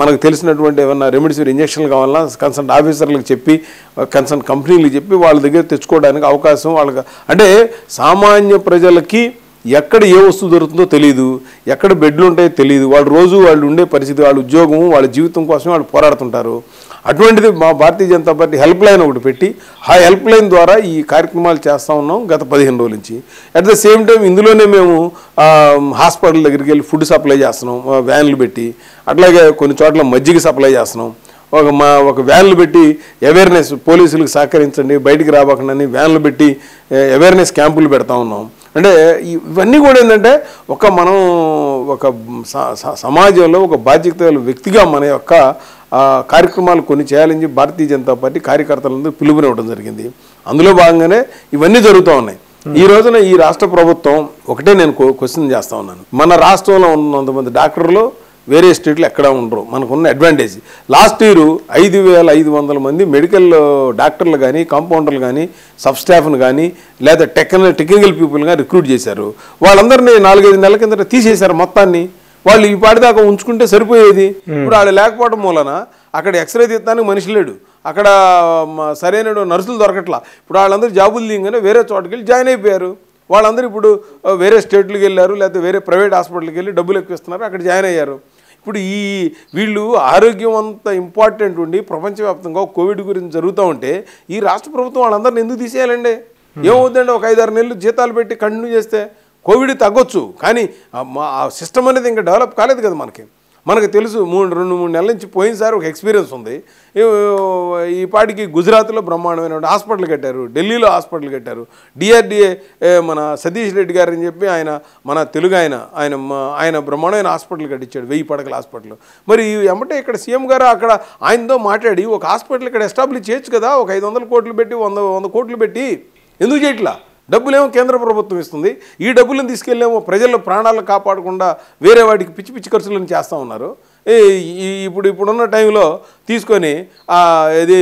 మనకు తెలిసినటువంటి ఏమన్నా రెమెడిసివర్ ఇంజక్షన్లు కావాలన్నా కన్సర్న్ ఆఫీసర్లకు చెప్పి కన్సర్న్ కంపెనీలకు చెప్పి వాళ్ళ దగ్గర తెచ్చుకోవడానికి అవకాశం వాళ్ళకి అంటే సామాన్య ప్రజలకి ఎక్కడ ఏ వస్తువు దొరుకుతుందో తెలియదు ఎక్కడ బెడ్లు ఉంటాయో తెలియదు వాళ్ళు రోజు వాళ్ళు ఉండే పరిస్థితి వాళ్ళ ఉద్యోగం వాళ్ళ జీవితం కోసం వాళ్ళు పోరాడుతుంటారు అటువంటిది మా Bharatiya Janata party help line ఒకటి పెట్టి ఆ హెల్ప్ లైన్ ద్వారా ఈ కార్యక్రమాలు చేస్తూ ఉన్నాం గత పదిహేను రోజుల నుంచి అట్ ద సేమ్ టైం ఇందులోనే మేము హాస్పిటల్ దగ్గరికి వెళ్ళి ఫుడ్ సప్లై చేస్తున్నాం వ్యాన్లు పెట్టి అట్లాగే కొన్ని చోట్ల మజ్జిగ సప్లై చేస్తున్నాం ఒక మా ఒక వ్యాన్లు పెట్టి అవేర్నెస్ పోలీసులకు సహకరించండి బయటికి అని వ్యాన్లు పెట్టి అవేర్నెస్ క్యాంపులు పెడతా ఉన్నాం అంటే ఇవన్నీ కూడా ఏంటంటే ఒక మనం ఒక సమాజంలో ఒక బాధ్యత వ్యక్తిగా మన యొక్క కార్యక్రమాలు కొన్ని చేయాలని భారతీయ జనతా పార్టీ కార్యకర్తలందరూ పిలుపునివ్వడం జరిగింది అందులో భాగంగానే ఇవన్నీ జరుగుతూ ఉన్నాయి ఈ రోజున ఈ రాష్ట్ర ప్రభుత్వం ఒకటే నేను క్వశ్చన్ చేస్తా ఉన్నాను మన రాష్ట్రంలో ఉన్నంతమంది డాక్టర్లు వేరే స్టేట్లో ఎక్కడ ఉండరు మనకున్న అడ్వాంటేజ్ లాస్ట్ ఇయర్ ఐదు వేల ఐదు వందల మంది మెడికల్ డాక్టర్లు కానీ కాంపౌండర్లు కానీ సబ్ స్టాఫ్ను కానీ లేదా టెక్న టెక్నికల్ పీపుల్గా రిక్రూట్ చేశారు వాళ్ళందరినీ నాలుగైదు నెలల కింద తీసేశారు మొత్తాన్ని వాళ్ళు ఈ పాటిదాకా ఉంచుకుంటే సరిపోయేది ఇప్పుడు వాళ్ళు లేకపోవడం మూలన అక్కడ ఎక్స్రే తీయడానికి మనిషి లేడు అక్కడ సరైన నర్సులు దొరకట్లా ఇప్పుడు వాళ్ళందరూ జాబులు తీయగానే వేరే చోటకి వెళ్ళి జాయిన్ అయిపోయారు వాళ్ళందరూ ఇప్పుడు వేరే స్టేట్లకు వెళ్ళారు లేకపోతే వేరే ప్రైవేట్ హాస్పిటల్కి వెళ్ళి డబ్బులు ఎక్కువ ఇస్తున్నారు అక్కడ జాయిన్ అయ్యారు ఇప్పుడు ఈ వీళ్ళు ఆరోగ్యం అంత ఇంపార్టెంట్ ఉండి ప్రపంచవ్యాప్తంగా కోవిడ్ గురించి జరుగుతూ ఉంటే ఈ రాష్ట్ర ప్రభుత్వం వాళ్ళందరిని ఎందుకు తీసేయాలండి ఏమవుతుందండి ఒక ఐదారు నెలలు జీతాలు పెట్టి కంటిన్యూ చేస్తే కోవిడ్ తగ్గొచ్చు కానీ ఆ సిస్టమ్ అనేది ఇంకా డెవలప్ కాలేదు కదా మనకి మనకు తెలుసు మూడు రెండు మూడు నెలల నుంచి పోయినసారి ఒక ఎక్స్పీరియన్స్ ఉంది ఈ పాటికి గుజరాత్లో బ్రహ్మాండమైన హాస్పిటల్ కట్టారు ఢిల్లీలో హాస్పిటల్ కట్టారు డిఆర్డిఏ మన సతీష్ రెడ్డి గారు అని చెప్పి ఆయన మన తెలుగు ఆయన ఆయన ఆయన బ్రహ్మాండమైన హాస్పిటల్ కట్టించాడు వెయ్యి పడకల హాస్పిటల్ మరి ఎమ్మటే ఇక్కడ సీఎం గారు అక్కడ ఆయనతో మాట్లాడి ఒక హాస్పిటల్ ఇక్కడ ఎస్టాబ్లిష్ చేయొచ్చు కదా ఒక ఐదు వందల కోట్లు పెట్టి వంద వంద కోట్లు పెట్టి ఎందుకు చేయట్లా డబ్బులేమో కేంద్ర ప్రభుత్వం ఇస్తుంది ఈ డబ్బులను తీసుకెళ్ళేమో ప్రజల ప్రాణాలను కాపాడకుండా వేరే వాటికి పిచ్చి పిచ్చి ఖర్చులను చేస్తూ ఉన్నారు ఇప్పుడు ఇప్పుడున్న టైంలో తీసుకొని ఇది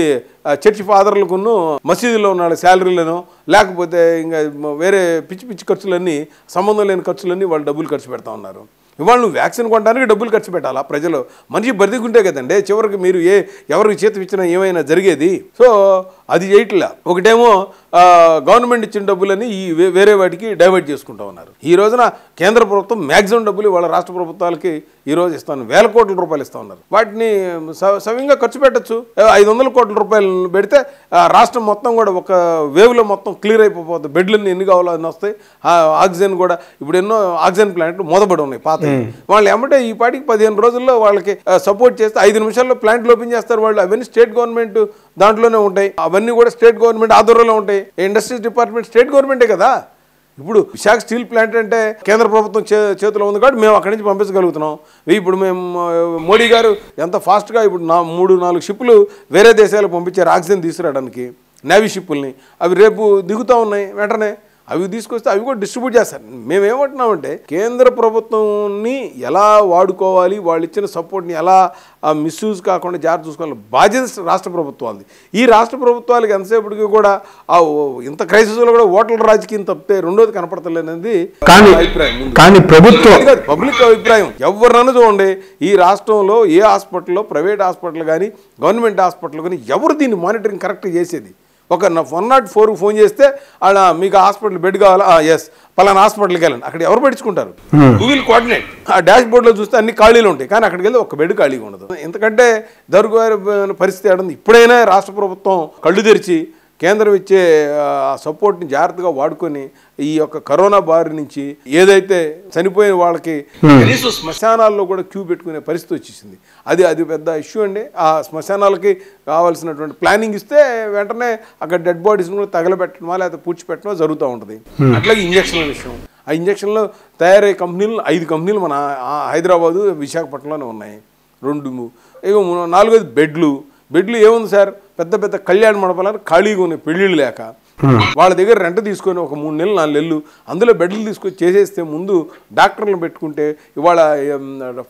చర్చి ఫాదర్లకును మసీదులో ఉన్న శాలరీలను లేకపోతే ఇంకా వేరే పిచ్చి పిచ్చి ఖర్చులన్నీ సంబంధం లేని ఖర్చులన్నీ వాళ్ళు డబ్బులు ఖర్చు పెడతా ఉన్నారు ఇవాళ నువ్వు వ్యాక్సిన్ కొనడానికి డబ్బులు ఖర్చు పెట్టాలా ప్రజలు మనిషి బతికుంటే కదండి చివరికి మీరు ఏ ఎవరికి చేతి ఇచ్చినా ఏమైనా జరిగేది సో అది చేయట్లా ఒకటేమో గవర్నమెంట్ ఇచ్చిన డబ్బులని ఈ వేరే వాటికి డైవర్ట్ చేసుకుంటా ఉన్నారు ఈ రోజున కేంద్ర ప్రభుత్వం మ్యాక్సిమం డబ్బులు వాళ్ళ రాష్ట్ర ప్రభుత్వాలకి ఈరోజు ఇస్తాను వేల కోట్ల రూపాయలు ఇస్తా ఉన్నారు వాటిని సవ్యంగా ఖర్చు పెట్టచ్చు ఐదు వందల కోట్ల రూపాయలు పెడితే రాష్ట్రం మొత్తం కూడా ఒక వేవ్లో మొత్తం క్లియర్ అయిపోతుంది బెడ్లన్నీ ఎన్ని కావాలో అని వస్తాయి ఆక్సిజన్ కూడా ఇప్పుడు ఎన్నో ఆక్సిజన్ ప్లాంట్లు మొదబడి ఉన్నాయి పాత వాళ్ళు ఏమంటే ఈ పాటికి పదిహేను రోజుల్లో వాళ్ళకి సపోర్ట్ చేస్తే ఐదు నిమిషాల్లో ప్లాంట్లు ఓపెన్ చేస్తారు వాళ్ళు అవన్నీ స్టేట్ గవర్నమెంట్ దాంట్లోనే ఉంటాయి అవన్నీ ఇవన్నీ కూడా స్టేట్ గవర్నమెంట్ ఆధ్వర్యంలో ఉంటాయి ఇండస్ట్రీస్ డిపార్ట్మెంట్ స్టేట్ గవర్నమెంటే కదా ఇప్పుడు విశాఖ స్టీల్ ప్లాంట్ అంటే కేంద్ర ప్రభుత్వం చేతిలో ఉంది కాబట్టి మేము అక్కడి నుంచి పంపించగలుగుతున్నాం ఇప్పుడు మేము మోడీ గారు ఎంత ఫాస్ట్గా ఇప్పుడు నా మూడు నాలుగు షిప్పులు వేరే దేశాలకు పంపించారు ఆక్సిజన్ తీసుకురావడానికి నేవీ షిప్పుల్ని అవి రేపు దిగుతూ ఉన్నాయి వెంటనే అవి తీసుకొస్తే అవి కూడా డిస్ట్రిబ్యూట్ చేస్తారు మేమేమంటున్నామంటే కేంద్ర ప్రభుత్వంని ఎలా వాడుకోవాలి వాళ్ళు ఇచ్చిన సపోర్ట్ని ఎలా మిస్యూజ్ కాకుండా జాగ్రత్త చూసుకోవాలి బాధ్యత రాష్ట్ర ప్రభుత్వాలది ఈ రాష్ట్ర ప్రభుత్వాలకి ఎంతసేపటికి కూడా ఆ ఇంత క్రైసిస్లో కూడా ఓటర్ల రాజకీయం తప్పితే రెండోది కనపడతలేనది అభిప్రాయం కానీ ప్రభుత్వం పబ్లిక్ అభిప్రాయం ఎవరినన్నా చూడండి ఈ రాష్ట్రంలో ఏ హాస్పిటల్లో ప్రైవేట్ హాస్పిటల్ కానీ గవర్నమెంట్ హాస్పిటల్ కానీ ఎవరు దీన్ని మానిటరింగ్ కరెక్ట్ చేసేది ఒక వన్ నాట్ ఫోర్కి ఫోన్ చేస్తే వాళ్ళ మీకు హాస్పిటల్ బెడ్ కావాలా ఎస్ పలానా హాస్పిటల్కి వెళ్ళండి అక్కడ ఎవరు పెట్టుకుంటారు గూగుల్ కోఆర్డినేట్ ఆ డాష్ బోర్డ్లో చూస్తే అన్ని ఖాళీలు ఉంటాయి కానీ అక్కడికి వెళ్ళి ఒక బెడ్ ఖాళీగా ఉండదు ఎందుకంటే దొరకవారి పరిస్థితి ఆడుంది ఇప్పుడైనా రాష్ట్ర ప్రభుత్వం కళ్ళు తెరిచి కేంద్రం ఇచ్చే ఆ సపోర్ట్ని జాగ్రత్తగా వాడుకొని ఈ యొక్క కరోనా బారి నుంచి ఏదైతే చనిపోయిన వాళ్ళకి hmm. కనీసం శ్మశానాల్లో కూడా క్యూ పెట్టుకునే పరిస్థితి వచ్చేసింది అది అది పెద్ద ఇష్యూ అండి ఆ శ్మశానాలకి కావాల్సినటువంటి ప్లానింగ్ ఇస్తే వెంటనే అక్కడ డెడ్ బాడీస్ని కూడా తగలబెట్టడమా లేకపోతే పూడ్చిపెట్టడమో జరుగుతూ ఉంటుంది hmm. అట్లాగే ఇంజక్షన్ల విషయం ఆ ఇంజక్షన్లు తయారయ్యే కంపెనీలు ఐదు కంపెనీలు మన హైదరాబాదు విశాఖపట్నంలోనే ఉన్నాయి రెండు ఇక నాలుగైదు బెడ్లు బెడ్లు ఏముంది సార్ పెద్ద పెద్ద కళ్యాణ మండపాలను ఖాళీగా ఉన్నాయి పెళ్ళిళ్ళు లేక వాళ్ళ దగ్గర రెంట్ తీసుకొని ఒక మూడు నెలలు నాలుగు నెలలు అందులో బెడ్లు తీసుకొని చేసేస్తే ముందు డాక్టర్లను పెట్టుకుంటే ఇవాళ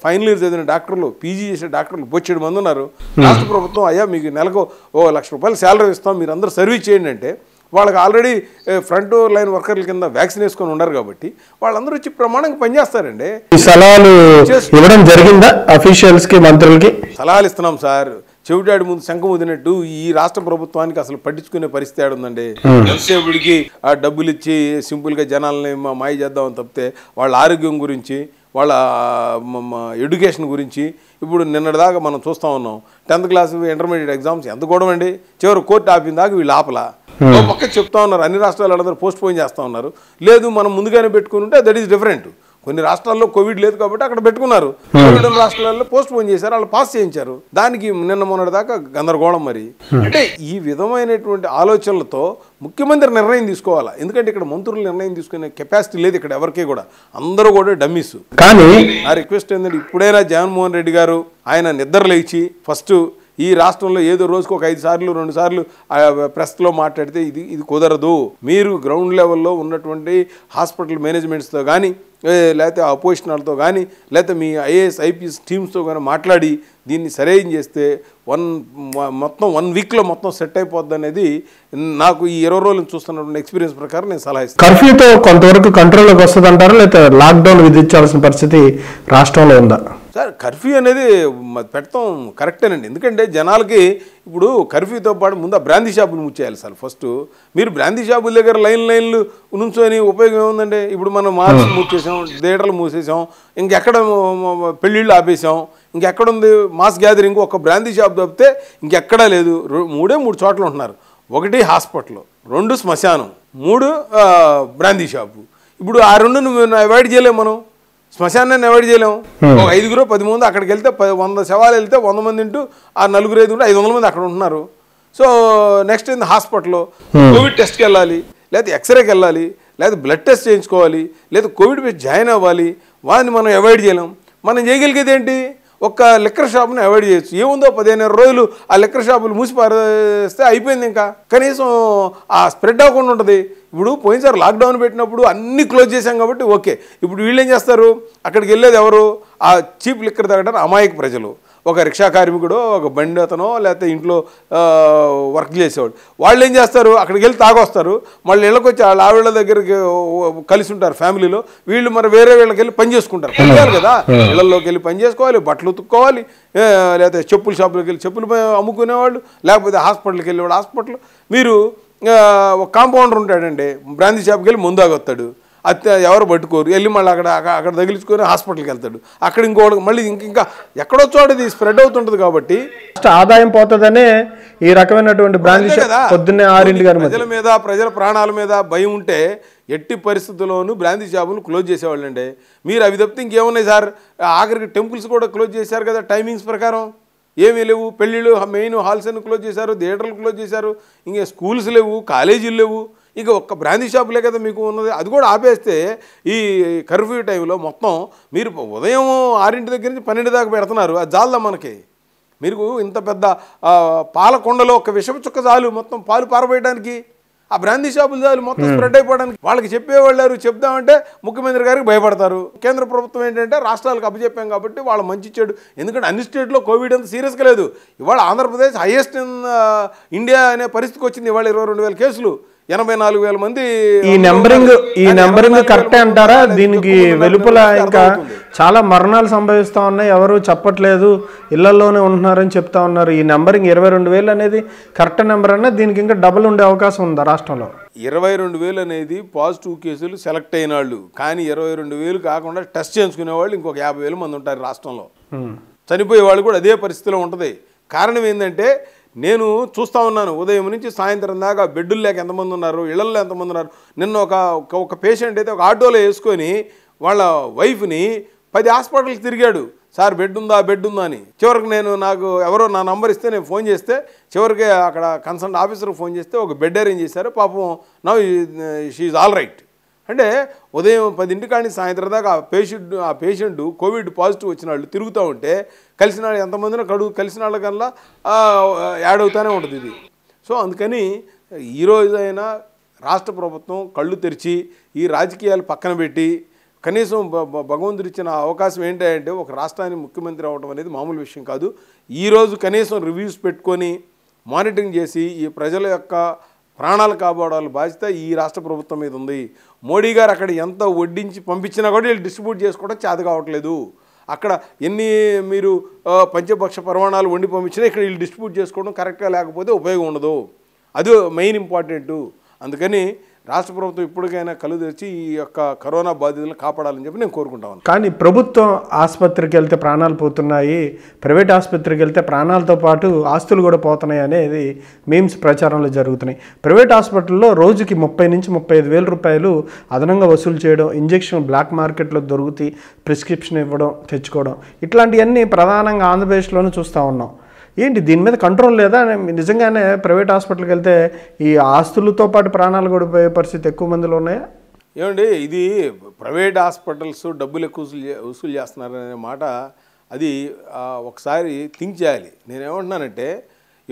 ఫైనల్ ఇయర్ చదివిన డాక్టర్లు పీజీ చేసే డాక్టర్లు బొచ్చేడు మంది ఉన్నారు రాష్ట్ర ప్రభుత్వం అయ్యా మీకు నెలకు ఓ లక్ష రూపాయలు శాలరీ ఇస్తాం మీరు అందరూ సర్వీస్ చేయండి అంటే వాళ్ళకి ఆల్రెడీ ఫ్రంట్ లైన్ వర్కర్ల కింద వ్యాక్సిన్ వేసుకొని ఉన్నారు కాబట్టి వాళ్ళందరూ వచ్చి ప్రమాణంగా పనిచేస్తారండి సలహాలు ఇవ్వడం జరిగిందా అఫీషియల్స్కి మంత్రులకి సలహాలు ఇస్తున్నాం సార్ చెవిటాడి ముందు శంఖం వదినట్టు ఈ రాష్ట్ర ప్రభుత్వానికి అసలు పట్టించుకునే పరిస్థితి ఏడుందండి ఎంతసేపుడికి ఆ డబ్బులు ఇచ్చి సింపుల్గా జనాలని మాయ చేద్దామని తప్పితే వాళ్ళ ఆరోగ్యం గురించి వాళ్ళ ఎడ్యుకేషన్ గురించి ఇప్పుడు నిన్నటిదాకా మనం చూస్తూ ఉన్నాం టెన్త్ క్లాస్ ఇంటర్మీడియట్ ఎగ్జామ్స్ ఎంత గొడవండి చివరి కోర్టు ఆపిన దాకా వీళ్ళు ఆపలా పక్క చెప్తా ఉన్నారు అన్ని రాష్ట్రాలు అందరూ పోస్ట్ పోన్ చేస్తూ ఉన్నారు లేదు మనం ముందుగానే పెట్టుకుని ఉంటే దట్ ఈస్ డిఫరెంట్ కొన్ని రాష్ట్రాల్లో కోవిడ్ లేదు కాబట్టి అక్కడ పెట్టుకున్నారు మిగిలిన hmm. రాష్ట్రాల్లో పోస్ట్ పోన్ చేశారు వాళ్ళు పాస్ చేయించారు దానికి నిన్న మొన్నటి దాకా గందరగోళం మరి hmm. అంటే ఈ విధమైనటువంటి ఆలోచనలతో ముఖ్యమంత్రి నిర్ణయం తీసుకోవాలా ఎందుకంటే ఇక్కడ మంత్రులు నిర్ణయం తీసుకునే కెపాసిటీ లేదు ఇక్కడ ఎవరికీ కూడా అందరూ కూడా డమ్మిస్ కానీ నా రిక్వెస్ట్ ఏంటంటే ఇప్పుడైనా జగన్మోహన్ రెడ్డి గారు ఆయన నిద్ర లేచి ఫస్ట్ ఈ రాష్ట్రంలో ఏదో రోజుకు ఒక ఐదు సార్లు రెండు సార్లు ప్రెస్లో మాట్లాడితే ఇది ఇది కుదరదు మీరు గ్రౌండ్ లెవెల్లో ఉన్నటువంటి హాస్పిటల్ మేనేజ్మెంట్స్తో కానీ లేకపోతే అపోజిషనల్తో కానీ లేకపోతే మీ ఐఏఎస్ ఐపీఎస్ టీమ్స్తో కానీ మాట్లాడి దీన్ని సరైన చేస్తే వన్ మొత్తం వన్ వీక్లో మొత్తం సెట్ అయిపోద్ది అనేది నాకు ఈ ఇరవై రోజులు చూస్తున్నటువంటి ఎక్స్పీరియన్స్ ప్రకారం నేను సలహా ఇస్తాను కర్ఫ్యూతో కొంతవరకు కంట్రోల్లోకి వస్తుంది అంటారా లేకపోతే లాక్డౌన్ విధించాల్సిన పరిస్థితి రాష్ట్రంలో ఉందా సార్ కర్ఫ్యూ అనేది పెట్టడం కరెక్టేనండి ఎందుకంటే జనాలకి ఇప్పుడు కర్ఫ్యూతో పాటు ముందు ఆ బ్రాందీ షాపులు ముచ్చేయాలి సార్ ఫస్ట్ మీరు బ్రాందీ షాపుల దగ్గర లైన్ లైన్లు నుంచోని ఉపయోగం ఏముందండి ఇప్పుడు మనం మార్చి hmm. మూసేసాం థియేటర్లు మూసేసాం ఇంకెక్కడ పెళ్ళిళ్ళు ఆపేసాం ఇంకెక్కడ ఉంది మాస్ గ్యాదరింగ్ ఒక బ్రాందీ షాప్ తప్పితే ఇంకెక్కడా లేదు మూడే మూడు చోట్ల ఉంటున్నారు ఒకటి హాస్పిటల్ రెండు శ్మశానం మూడు బ్రాందీ షాపు ఇప్పుడు ఆ రెండు అవాయిడ్ చేయలేము మనం శ్మశానాన్ని అవాయిడ్ చేయలేము hmm. ఒక ఐదుగురు పది మంది అక్కడికి వెళ్తే వంద శవాలు వెళ్తే వంద మంది ఉంటూ ఆ నలుగురు ఐదు ఐదు వందల మంది అక్కడ ఉంటున్నారు సో నెక్స్ట్ ఏంది హాస్పిటల్లో కోవిడ్ టెస్ట్కి వెళ్ళాలి లేకపోతే ఎక్స్రేకి వెళ్ళాలి లేకపోతే బ్లడ్ టెస్ట్ చేయించుకోవాలి లేదా కోవిడ్ జాయిన్ అవ్వాలి వాడిని మనం అవాయిడ్ చేయలేం మనం చేయగలిగేది ఏంటి ఒక లిక్కర్ షాప్ను అవాయిడ్ చేయొచ్చు ఏముందో పదిహేను రోజులు ఆ లిక్కర్ షాపులు మూసి పారేస్తే అయిపోయింది ఇంకా కనీసం ఆ స్ప్రెడ్ అవ్వకుండా ఉంటుంది ఇప్పుడు పోయినసారి లాక్డౌన్ పెట్టినప్పుడు అన్నీ క్లోజ్ చేశాం కాబట్టి ఓకే ఇప్పుడు వీళ్ళు ఏం చేస్తారు అక్కడికి వెళ్ళేది ఎవరు ఆ చీప్ లిక్కర్ తాగడానికి అమాయక ప్రజలు ఒక రిక్షా కార్మికుడో ఒక బండి అతనో లేకపోతే ఇంట్లో వర్క్ చేసేవాడు వాళ్ళు ఏం చేస్తారు అక్కడికి వెళ్ళి తాగొస్తారు మళ్ళీ ఇళ్ళకొచ్చి వచ్చి వాళ్ళ దగ్గరికి కలిసి ఉంటారు ఫ్యామిలీలో వీళ్ళు మరి వేరే వీళ్ళకి వెళ్ళి పని చేసుకుంటారు వెళ్ళాలి కదా ఇళ్ళల్లోకి వెళ్ళి పని చేసుకోవాలి బట్టలు ఉతుక్కోవాలి లేకపోతే చెప్పుల షాపులకి వెళ్ళి చెప్పులు అమ్ముకునేవాళ్ళు లేకపోతే హాస్పిటల్కి వెళ్ళేవాడు హాస్పిటల్ మీరు ఒక కాంపౌండర్ ఉంటాడండి బ్రాంతి షాప్కి వెళ్ళి ముందాగొస్తాడు అత్త ఎవరు పట్టుకోరు వెళ్ళి మళ్ళీ అక్కడ అక్కడ తగిలించుకొని హాస్పిటల్కి వెళ్తాడు అక్కడ ఇంకో మళ్ళీ ఇంకా ఎక్కడో చోటు ఇది స్ప్రెడ్ అవుతుంటుంది కాబట్టి ఆదాయం పోతుందనే ఈ రకమైనటువంటి బ్రాంచ్ పొద్దున్నే ఆరింటి గారు ప్రజల మీద ప్రజల ప్రాణాల మీద భయం ఉంటే ఎట్టి పరిస్థితుల్లోనూ బ్రాంది షాపులు క్లోజ్ చేసేవాళ్ళు అండి మీరు అవి తప్పితే ఇంకేమున్నాయి సార్ ఆఖరికి టెంపుల్స్ కూడా క్లోజ్ చేశారు కదా టైమింగ్స్ ప్రకారం ఏమీ లేవు పెళ్ళిళ్ళు మెయిన్ హాల్స్ అన్ని క్లోజ్ చేశారు థియేటర్లు క్లోజ్ చేశారు ఇంకా స్కూల్స్ లేవు కాలేజీలు లేవు ఇక ఒక్క బ్రాందీ షాపులే కదా మీకు ఉన్నది అది కూడా ఆపేస్తే ఈ కర్ఫ్యూ టైంలో మొత్తం మీరు ఉదయం ఆరింటి దగ్గర నుంచి పన్నెండు దాకా పెడుతున్నారు అది జాలదా మనకి మీరు ఇంత పెద్ద పాలకొండలో ఒక విషపు చుక్క చాలు మొత్తం పాలు పారబోయడానికి ఆ బ్రాందీ షాపులు చాలు మొత్తం స్ప్రెడ్ అయిపోవడానికి వాళ్ళకి చెప్పేవాళ్ళు చెప్దామంటే ముఖ్యమంత్రి గారికి భయపడతారు కేంద్ర ప్రభుత్వం ఏంటంటే రాష్ట్రాలకు అప్పచెప్పాం కాబట్టి వాళ్ళు మంచి చెడు ఎందుకంటే అన్ని స్టేట్లో కోవిడ్ అంత సీరియస్గా లేదు ఇవాళ ఆంధ్రప్రదేశ్ హైయెస్ట్ ఇన్ ఇండియా అనే పరిస్థితికి వచ్చింది ఇవాళ ఇరవై రెండు వేల కేసులు ఎనభై నాలుగు వేల మంది ఈ నెంబరింగ్ ఈ నెంబరింగ్ కరెక్టే అంటారా దీనికి వెలుపల ఇంకా చాలా మరణాలు సంభవిస్తూ ఉన్నాయి ఎవరు చెప్పట్లేదు ఇళ్లలోనే ఉంటున్నారని చెప్తా ఉన్నారు ఈ నెంబరింగ్ ఇరవై రెండు వేలు అనేది కరెక్ట్ నెంబర్ అన్న దీనికి ఇంకా డబుల్ ఉండే అవకాశం ఉందా రాష్ట్రంలో ఇరవై రెండు వేలు అనేది పాజిటివ్ కేసులు సెలెక్ట్ అయిన వాళ్ళు కానీ ఇరవై రెండు వేలు కాకుండా టెస్ట్ చేయించుకునే వాళ్ళు ఇంకొక యాభై వేలు మంది ఉంటారు రాష్ట్రంలో చనిపోయే వాళ్ళు కూడా అదే పరిస్థితిలో ఉంటుంది కారణం ఏంటంటే నేను చూస్తూ ఉన్నాను ఉదయం నుంచి సాయంత్రం దాకా బెడ్డులు లేక ఎంతమంది ఉన్నారు ఇళ్లలో ఎంతమంది ఉన్నారు నిన్న ఒక ఒక పేషెంట్ అయితే ఒక ఆటోలో వేసుకొని వాళ్ళ వైఫ్ని పది హాస్పిటల్కి తిరిగాడు సార్ బెడ్ ఉందా బెడ్ ఉందా అని చివరికి నేను నాకు ఎవరో నా నంబర్ ఇస్తే నేను ఫోన్ చేస్తే చివరికి అక్కడ కన్సల్ట్ ఆఫీసర్కి ఫోన్ చేస్తే ఒక బెడ్ అరేంజ్ చేశారు పాపం నవ్ షీఈ్ ఆల్ రైట్ అంటే ఉదయం పదింటి కానీ సాయంత్రం దాకా ఆ పేషెంట్ ఆ పేషెంట్ కోవిడ్ పాజిటివ్ వచ్చిన వాళ్ళు తిరుగుతూ ఉంటే కలిసిన ఎంతమందినో కడుగు కలిసిన వాళ్ళకల్లా యాడ్ అవుతూనే ఉంటుంది ఇది సో అందుకని ఈరోజైనా రాష్ట్ర ప్రభుత్వం కళ్ళు తెరిచి ఈ రాజకీయాలు పక్కన పెట్టి కనీసం భగవంతుడు ఇచ్చిన అవకాశం ఏంటంటే ఒక రాష్ట్రానికి ముఖ్యమంత్రి అవడం అనేది మామూలు విషయం కాదు ఈరోజు కనీసం రివ్యూస్ పెట్టుకొని మానిటరింగ్ చేసి ఈ ప్రజల యొక్క ప్రాణాలు కాబోడాలి బాధ్యత ఈ రాష్ట్ర ప్రభుత్వం మీద ఉంది మోడీ గారు అక్కడ ఎంత వడ్డించి పంపించినా కూడా వీళ్ళు డిస్ట్రిబ్యూట్ చేసుకోవడం చేత కావట్లేదు అక్కడ ఎన్ని మీరు పంచపక్ష పరమాణాలు వండి పంపించినా ఇక్కడ వీళ్ళు డిస్ట్రిబ్యూట్ చేసుకోవడం కరెక్ట్గా లేకపోతే ఉపయోగం ఉండదు అది మెయిన్ ఇంపార్టెంటు అందుకని రాష్ట్ర ప్రభుత్వం ఇప్పటికైనా కలు తెచ్చి ఈ యొక్క కరోనా బాధితులను కాపాడాలని చెప్పి నేను కోరుకుంటాను కానీ ప్రభుత్వం ఆసుపత్రికి వెళ్తే ప్రాణాలు పోతున్నాయి ప్రైవేట్ ఆసుపత్రికి వెళ్తే ప్రాణాలతో పాటు ఆస్తులు కూడా పోతున్నాయి అనేది మేమ్స్ ప్రచారంలో జరుగుతున్నాయి ప్రైవేట్ హాస్పిటల్లో రోజుకి ముప్పై నుంచి ముప్పై ఐదు వేల రూపాయలు అదనంగా వసూలు చేయడం ఇంజెక్షన్ బ్లాక్ మార్కెట్లో దొరుకుతాయి ప్రిస్క్రిప్షన్ ఇవ్వడం తెచ్చుకోవడం ఇట్లాంటివన్నీ ప్రధానంగా ఆంధ్రప్రదేశ్లోనే చూస్తూ ఉన్నాం ఏంటి దీని మీద కంట్రోల్ లేదా నిజంగానే ప్రైవేట్ హాస్పిటల్కి వెళ్తే ఈ ఆస్తులతో పాటు ప్రాణాలు కూడా పోయే పరిస్థితి ఎక్కువ మందిలో ఉన్నాయా ఏమండి ఇది ప్రైవేట్ హాస్పిటల్స్ డబ్బులు ఎక్కువ వసూలు చేస్తున్నారనే మాట అది ఒకసారి థింక్ చేయాలి నేనేమంటున్నానంటే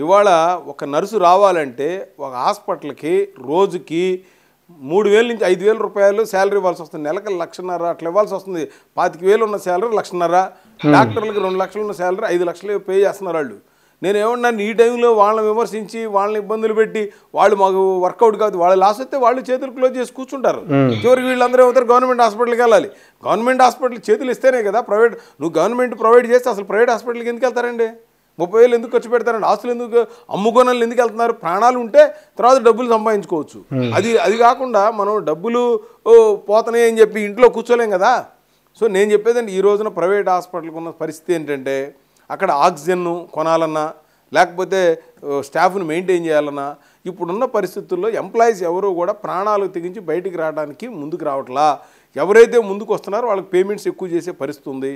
ఇవాళ ఒక నర్సు రావాలంటే ఒక హాస్పిటల్కి రోజుకి మూడు వేల నుంచి ఐదు వేల రూపాయలు శాలరీ ఇవ్వాల్సి వస్తుంది నెలకి లక్షన్నర అట్లా ఇవ్వాల్సి వస్తుంది పాతిక వేలు ఉన్న శాలరీ లక్షన్నర డాక్టర్లకు రెండు లక్షలు ఉన్న శాలరీ ఐదు లక్షలు పే చేస్తున్నారు వాళ్ళు నేనేమన్నాను ఈ టైంలో వాళ్ళని విమర్శించి వాళ్ళని ఇబ్బందులు పెట్టి వాళ్ళు మాకు వర్కౌట్ కాదు వాళ్ళు లాస్ వస్తే వాళ్ళు చేతులు క్లోజ్ చేసి కూర్చుంటారు చివరికి వీళ్ళందరూ ఏమవుతారు గవర్నమెంట్ హాస్పిటల్కి వెళ్ళాలి గవర్నమెంట్ హాస్పిటల్ చేతులు ఇస్తేనే కదా ప్రైవేట్ నువ్వు గవర్నమెంట్ ప్రొవైడ్ చేస్తే అసలు ప్రైవేట్ హాస్పిటల్కి ఎందుకు వెళ్తారండి ముప్పై వేలు ఎందుకు ఖర్చు పెడతారండి ఆస్తులు ఎందుకు అమ్ముకోనలు ఎందుకు వెళ్తున్నారు ప్రాణాలు ఉంటే తర్వాత డబ్బులు సంపాదించుకోవచ్చు అది అది కాకుండా మనం డబ్బులు పోతనే అని చెప్పి ఇంట్లో కూర్చోలేం కదా సో నేను చెప్పేదండి ఈ రోజున ప్రైవేట్ హాస్పిటల్కి ఉన్న పరిస్థితి ఏంటంటే అక్కడ ఆక్సిజన్ను కొనాలన్నా లేకపోతే స్టాఫ్ను మెయింటైన్ చేయాలన్నా ఇప్పుడున్న పరిస్థితుల్లో ఎంప్లాయీస్ ఎవరు కూడా ప్రాణాలు తెగించి బయటికి రావడానికి ముందుకు రావట్లా ఎవరైతే ముందుకు వస్తున్నారో వాళ్ళకి పేమెంట్స్ ఎక్కువ చేసే పరిస్థితి ఉంది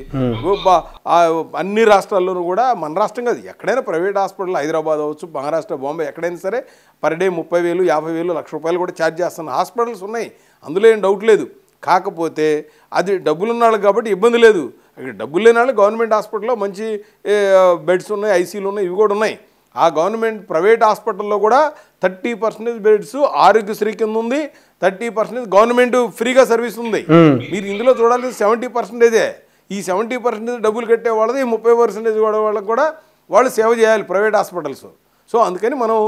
అన్ని రాష్ట్రాల్లోనూ కూడా మన రాష్ట్రం కాదు ఎక్కడైనా ప్రైవేట్ హాస్పిటల్ హైదరాబాద్ అవ్వచ్చు మహారాష్ట్ర బాంబే ఎక్కడైనా సరే పర్ డే ముప్పై వేలు యాభై వేలు లక్ష రూపాయలు కూడా ఛార్జ్ చేస్తున్న హాస్పిటల్స్ ఉన్నాయి అందులో ఏం డౌట్ లేదు కాకపోతే అది డబ్బులున్నాళ్ళు కాబట్టి ఇబ్బంది లేదు అక్కడ డబ్బులు లేని వాళ్ళు గవర్నమెంట్ హాస్పిటల్లో మంచి బెడ్స్ ఉన్నాయి ఐసీలు ఉన్నాయి ఇవి కూడా ఉన్నాయి ఆ గవర్నమెంట్ ప్రైవేట్ హాస్పిటల్లో కూడా థర్టీ పర్సెంటేజ్ బెడ్స్ ఆరోగ్యశ్రీ కింద ఉంది థర్టీ పర్సెంటేజ్ గవర్నమెంట్ ఫ్రీగా సర్వీస్ ఉంది మీరు ఇందులో చూడాలి సెవెంటీ పర్సెంటేజే ఈ సెవెంటీ పర్సెంటేజ్ డబ్బులు కట్టే వాళ్ళది ముప్పై పర్సెంటేజ్ వాళ్ళకి కూడా వాళ్ళు సేవ చేయాలి ప్రైవేట్ హాస్పిటల్స్ సో అందుకని మనం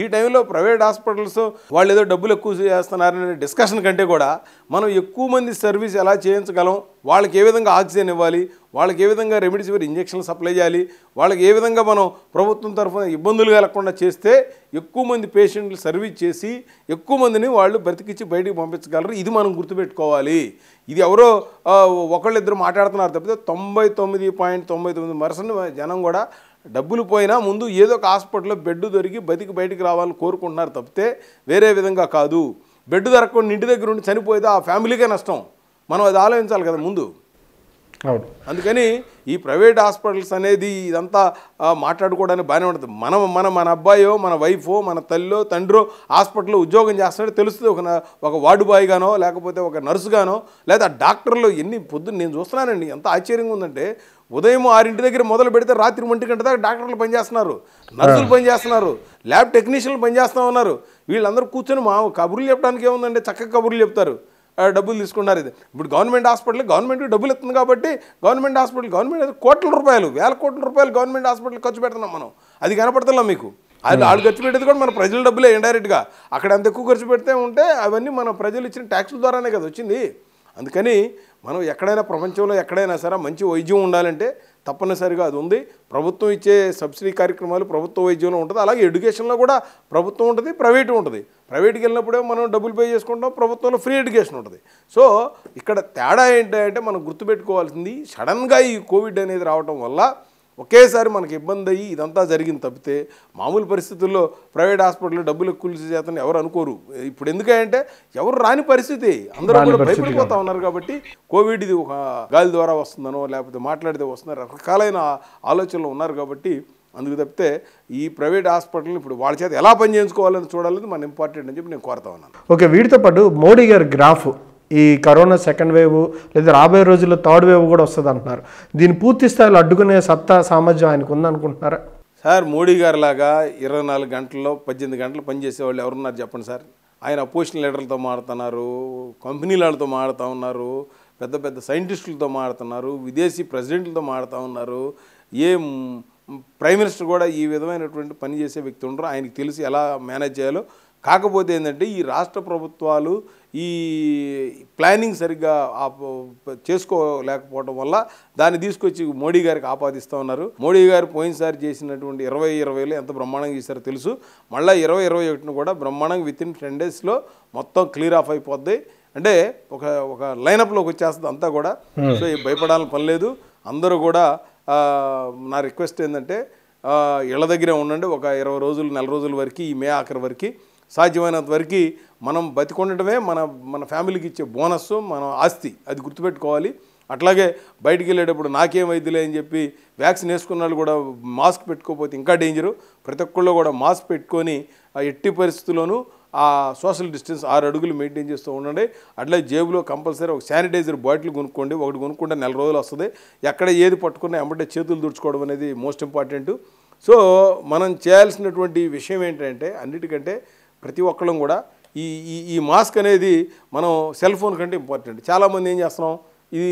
ఈ టైంలో ప్రైవేట్ హాస్పిటల్స్ వాళ్ళు ఏదో డబ్బులు ఎక్కువ చేస్తున్నారనే డిస్కషన్ కంటే కూడా మనం ఎక్కువ మంది సర్వీస్ ఎలా చేయించగలం వాళ్ళకి ఏ విధంగా ఆక్సిజన్ ఇవ్వాలి వాళ్ళకి ఏ విధంగా రెమిడిసివర్ ఇంజక్షన్లు సప్లై చేయాలి వాళ్ళకి ఏ విధంగా మనం ప్రభుత్వం తరఫున ఇబ్బందులు కలగకుండా చేస్తే ఎక్కువ మంది పేషెంట్లు సర్వీస్ చేసి ఎక్కువ మందిని వాళ్ళు బ్రతికిచ్చి బయటికి పంపించగలరు ఇది మనం గుర్తుపెట్టుకోవాలి ఇది ఎవరో ఒకళ్ళిద్దరు మాట్లాడుతున్నారు తప్పితే తొంభై తొమ్మిది పాయింట్ తొంభై తొమ్మిది పర్సెంట్ జనం కూడా డబ్బులు పోయినా ముందు ఏదో ఒక హాస్పిటల్లో బెడ్ దొరికి బతికి బయటికి రావాలని కోరుకుంటున్నారు తప్పితే వేరే విధంగా కాదు బెడ్ దొరకకుండా ఇంటి దగ్గర ఉండి చనిపోతే ఆ ఫ్యామిలీకే నష్టం మనం అది ఆలోచించాలి కదా ముందు అందుకని ఈ ప్రైవేట్ హాస్పిటల్స్ అనేది ఇదంతా మాట్లాడుకోవడానికి బాగానే ఉంటుంది మనం మన మన అబ్బాయో మన వైఫో మన తల్లో తండ్రో హాస్పిటల్లో ఉద్యోగం చేస్తున్నాడో తెలుస్తుంది ఒక ఒక వార్డు బాయ్ గానో లేకపోతే ఒక నర్సు గానో లేదా డాక్టర్లు ఎన్ని పొద్దున్న నేను చూస్తున్నానండి ఎంత ఆశ్చర్యంగా ఉందంటే ఉదయం ఆరింటి దగ్గర మొదలు పెడితే రాత్రి ఒంటి గంట దాకా డాక్టర్లు పనిచేస్తున్నారు నర్సులు పనిచేస్తున్నారు ల్యాబ్ టెక్నీషియన్లు పనిచేస్తూ ఉన్నారు వీళ్ళందరూ కూర్చొని మా కబుర్లు చెప్పడానికి ఏముందంటే చక్కగా కబుర్లు చెప్తారు డబ్బులు తీసుకున్నారు ఇది ఇప్పుడు గవర్నమెంట్ హాస్పిటల్ గవర్నమెంట్ డబ్బులు ఇస్తుంది కాబట్టి గవర్నమెంట్ హాస్పిటల్ గవర్నమెంట్ కోట్ల రూపాయలు వేల కోట్ల రూపాయలు గవర్నమెంట్ హాస్పిటల్ ఖర్చు పెడుతున్నాం మనం అది కనపడుతున్నాం మీకు అది hmm. వాళ్ళు ఖర్చు పెట్టేది కూడా మన ప్రజల డబ్బులే ఇండైరెక్ట్గా అక్కడ అంత ఎక్కువ ఖర్చు పెడితే ఉంటే అవన్నీ మన ప్రజలు ఇచ్చిన ట్యాక్స్ల ద్వారానే కదా వచ్చింది అందుకని మనం ఎక్కడైనా ప్రపంచంలో ఎక్కడైనా సరే మంచి వైద్యం ఉండాలంటే తప్పనిసరిగా అది ఉంది ప్రభుత్వం ఇచ్చే సబ్సిడీ కార్యక్రమాలు ప్రభుత్వ వైద్యంలో ఉంటుంది అలాగే ఎడ్యుకేషన్లో కూడా ప్రభుత్వం ఉంటుంది ప్రైవేటు ఉంటుంది ప్రైవేట్కి వెళ్ళినప్పుడే మనం డబ్బులు పే చేసుకుంటాం ప్రభుత్వంలో ఫ్రీ ఎడ్యుకేషన్ ఉంటుంది సో ఇక్కడ తేడా ఏంటంటే మనం గుర్తుపెట్టుకోవాల్సింది సడన్గా ఈ కోవిడ్ అనేది రావటం వల్ల ఒకేసారి మనకి ఇబ్బంది అయ్యి ఇదంతా జరిగింది తప్పితే మామూలు పరిస్థితుల్లో ప్రైవేట్ హాస్పిటల్లో డబ్బులు ఎక్కువ చేతని ఎవరు అనుకోరు ఇప్పుడు ఎందుకంటే ఎవరు రాని పరిస్థితి అందరూ కూడా భయపడిపోతా ఉన్నారు కాబట్టి కోవిడ్ ఇది ఒక గాలి ద్వారా వస్తుందనో లేకపోతే మాట్లాడితే వస్తుందో రకరకాలైన ఆలోచనలు ఉన్నారు కాబట్టి అందుకు తప్పితే ఈ ప్రైవేట్ హాస్పిటల్ని ఇప్పుడు వాళ్ళ చేత ఎలా పని చేయించుకోవాలని చూడాలని మన ఇంపార్టెంట్ అని చెప్పి నేను కోరుతా ఉన్నాను ఓకే వీటితో పాటు మోడీ గారి గ్రాఫ్ ఈ కరోనా సెకండ్ వేవ్ లేదా రాబోయే రోజుల్లో థర్డ్ వేవ్ కూడా వస్తుంది అంటున్నారు దీన్ని పూర్తి స్థాయిలో అడ్డుకునే సత్తా సామర్థ్యం ఆయనకు ఉందనుకుంటున్నారా సార్ మోడీ గారు లాగా ఇరవై నాలుగు గంటల్లో పద్దెనిమిది గంటలు పనిచేసే వాళ్ళు ఎవరున్నారు చెప్పండి సార్ ఆయన అపోజిషన్ లీడర్లతో మాడుతున్నారు కంపెనీలతో మాడుతూ ఉన్నారు పెద్ద పెద్ద సైంటిస్టులతో మాడుతున్నారు విదేశీ ప్రెసిడెంట్లతో మాడుతూ ఉన్నారు ఏ ప్రైమ్ మినిస్టర్ కూడా ఈ విధమైనటువంటి పని చేసే వ్యక్తి ఉండరు ఆయనకు తెలిసి ఎలా మేనేజ్ చేయాలో కాకపోతే ఏంటంటే ఈ రాష్ట్ర ప్రభుత్వాలు ఈ ప్లానింగ్ సరిగ్గా చేసుకోలేకపోవడం వల్ల దాన్ని తీసుకొచ్చి మోడీ గారికి ఆపాదిస్తూ ఉన్నారు మోడీ గారు పోయినసారి చేసినటువంటి ఇరవై ఇరవైలో ఎంత బ్రహ్మాండంగా చేశారో తెలుసు మళ్ళీ ఇరవై ఇరవై ఒకటిని కూడా బ్రహ్మాండంగా విత్ ఇన్ టెన్ డేస్లో మొత్తం క్లియర్ ఆఫ్ అయిపోద్ది అంటే ఒక ఒక లైనప్లోకి వచ్చేస్తుంది అంతా కూడా hmm. సో భయపడాలని పని లేదు అందరూ కూడా నా రిక్వెస్ట్ ఏంటంటే ఇళ్ళ దగ్గరే ఉండండి ఒక ఇరవై రోజులు నెల రోజుల వరకు ఈ మే ఆఖరి వరకు సాధ్యమైనంత వరకు మనం బతికొండటమే మన మన ఫ్యామిలీకి ఇచ్చే బోనస్ మన ఆస్తి అది గుర్తుపెట్టుకోవాలి అట్లాగే బయటికి వెళ్ళేటప్పుడు నాకేం వైద్యులే అని చెప్పి వ్యాక్సిన్ వేసుకున్న వాళ్ళు కూడా మాస్క్ పెట్టుకోకపోతే ఇంకా డేంజరు ప్రతి ఒక్కళ్ళు కూడా మాస్క్ పెట్టుకొని ఎట్టి పరిస్థితుల్లోనూ ఆ సోషల్ డిస్టెన్స్ ఆరు అడుగులు మెయింటైన్ చేస్తూ ఉండండి అట్లే జేబులో కంపల్సరీ ఒక శానిటైజర్ బాటిల్ కొనుక్కోండి ఒకటి కొనుక్కుంటే నెల రోజులు వస్తుంది ఎక్కడ ఏది పట్టుకున్నా ఎమ్మటే చేతులు దుడుచుకోవడం అనేది మోస్ట్ ఇంపార్టెంట్ సో మనం చేయాల్సినటువంటి విషయం ఏంటంటే అన్నిటికంటే ప్రతి ఒక్కళ్ళం కూడా ఈ ఈ మాస్క్ అనేది మనం సెల్ ఫోన్ కంటే ఇంపార్టెంట్ చాలామంది ఏం చేస్తున్నాం ఇది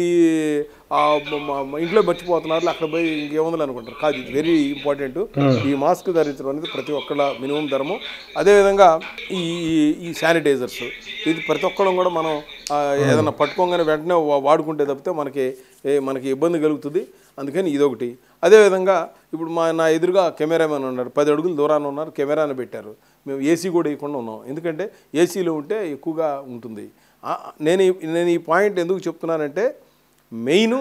ఇంట్లో మర్చిపోతున్నారు అక్కడ పోయి ఇంకేముందని అనుకుంటారు కాదు ఇది వెరీ ఇంపార్టెంట్ hmm. ఈ మాస్క్ ధరించడం అనేది ప్రతి ఒక్కళ్ళ మినిమం ధరము అదేవిధంగా ఈ ఈ శానిటైజర్స్ ఇది ప్రతి ఒక్కళ్ళం కూడా మనం hmm. ఏదైనా పట్టుకోగానే వెంటనే వాడుకుంటే తప్పితే మనకి మనకి ఇబ్బంది కలుగుతుంది అందుకని ఇదొకటి అదేవిధంగా ఇప్పుడు మా నా ఎదురుగా కెమెరామెన్ ఉన్నారు పది అడుగులు దూరాన ఉన్నారు కెమెరాని పెట్టారు మేము ఏసీ కూడా ఇవ్వకుండా ఉన్నాం ఎందుకంటే ఏసీలో ఉంటే ఎక్కువగా ఉంటుంది నేను నేను ఈ పాయింట్ ఎందుకు చెప్తున్నానంటే మెయిన్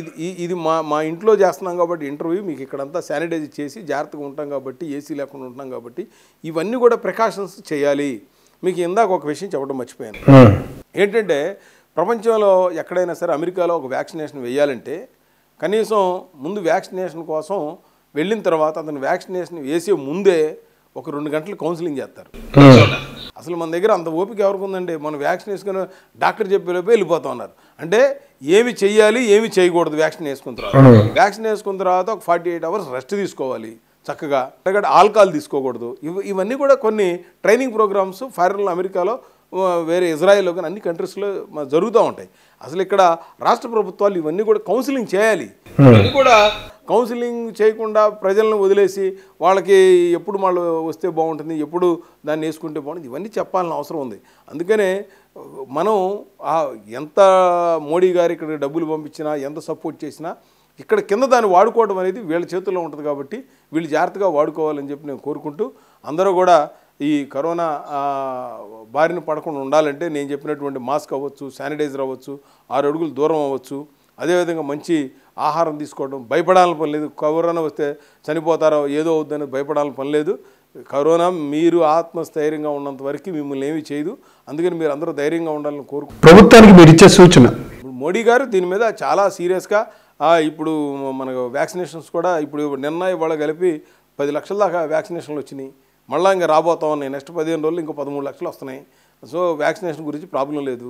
ఇది ఇది మా మా ఇంట్లో చేస్తున్నాం కాబట్టి ఇంటర్వ్యూ మీకు ఇక్కడంతా శానిటైజ్ చేసి జాగ్రత్తగా ఉంటాం కాబట్టి ఏసీ లేకుండా ఉంటాం కాబట్టి ఇవన్నీ కూడా ప్రికాషన్స్ చేయాలి మీకు ఇందాక ఒక విషయం చెప్పడం మర్చిపోయాను ఏంటంటే ప్రపంచంలో ఎక్కడైనా సరే అమెరికాలో ఒక వ్యాక్సినేషన్ వేయాలంటే కనీసం ముందు వ్యాక్సినేషన్ కోసం వెళ్ళిన తర్వాత అతను వ్యాక్సినేషన్ వేసే ముందే ఒక రెండు గంటలు కౌన్సిలింగ్ చేస్తారు అసలు మన దగ్గర అంత ఓపిక ఎవరికి ఉందండి మనం వ్యాక్సిన్ వేసుకుని డాక్టర్ చెప్పేలోపు వెళ్ళిపోతా ఉన్నారు అంటే ఏమి చేయాలి ఏమి చేయకూడదు వ్యాక్సిన్ వేసుకున్న తర్వాత వ్యాక్సిన్ వేసుకున్న తర్వాత ఒక ఫార్టీ ఎయిట్ అవర్స్ రెస్ట్ తీసుకోవాలి చక్కగా అక్కడ ఆల్కహాల్ తీసుకోకూడదు ఇవన్నీ కూడా కొన్ని ట్రైనింగ్ ప్రోగ్రామ్స్ ఫారిన్ అమెరికాలో వేరే ఇజ్రాయెల్లో కానీ అన్ని కంట్రీస్లో జరుగుతూ ఉంటాయి అసలు ఇక్కడ రాష్ట్ర ప్రభుత్వాలు ఇవన్నీ కూడా కౌన్సిలింగ్ చేయాలి ఇవన్నీ కూడా కౌన్సిలింగ్ చేయకుండా ప్రజలను వదిలేసి వాళ్ళకి ఎప్పుడు వాళ్ళు వస్తే బాగుంటుంది ఎప్పుడు దాన్ని వేసుకుంటే బాగుంటుంది ఇవన్నీ చెప్పాలని అవసరం ఉంది అందుకనే మనం ఎంత మోడీ గారు ఇక్కడ డబ్బులు పంపించినా ఎంత సపోర్ట్ చేసినా ఇక్కడ కింద దాన్ని వాడుకోవడం అనేది వీళ్ళ చేతుల్లో ఉంటుంది కాబట్టి వీళ్ళు జాగ్రత్తగా వాడుకోవాలని చెప్పి నేను కోరుకుంటూ అందరూ కూడా ఈ కరోనా బారిన పడకుండా ఉండాలంటే నేను చెప్పినటువంటి మాస్క్ అవ్వచ్చు శానిటైజర్ అవ్వచ్చు ఆరు అడుగులు దూరం అవ్వచ్చు అదేవిధంగా మంచి ఆహారం తీసుకోవడం భయపడాలని పని లేదు కరోనా వస్తే చనిపోతారో ఏదో అవుద్దని భయపడాలని పని లేదు కరోనా మీరు ఆత్మస్థైర్యంగా ఉన్నంత వరకు మిమ్మల్ని ఏమి చేయదు అందుకని మీరు అందరూ ధైర్యంగా ఉండాలని కోరుకు ప్రభుత్వానికి మీరు ఇచ్చే సూచన మోడీ గారు దీని మీద చాలా సీరియస్గా ఇప్పుడు మనకు వ్యాక్సినేషన్స్ కూడా ఇప్పుడు నిన్న ఇవాళ కలిపి పది లక్షల దాకా వ్యాక్సినేషన్లు వచ్చినాయి మళ్ళీ ఇంకా రాబోతా ఉన్నాయి నెక్స్ట్ పదిహేను రోజులు ఇంకో పదమూడు లక్షలు వస్తున్నాయి సో వ్యాక్సినేషన్ గురించి ప్రాబ్లం లేదు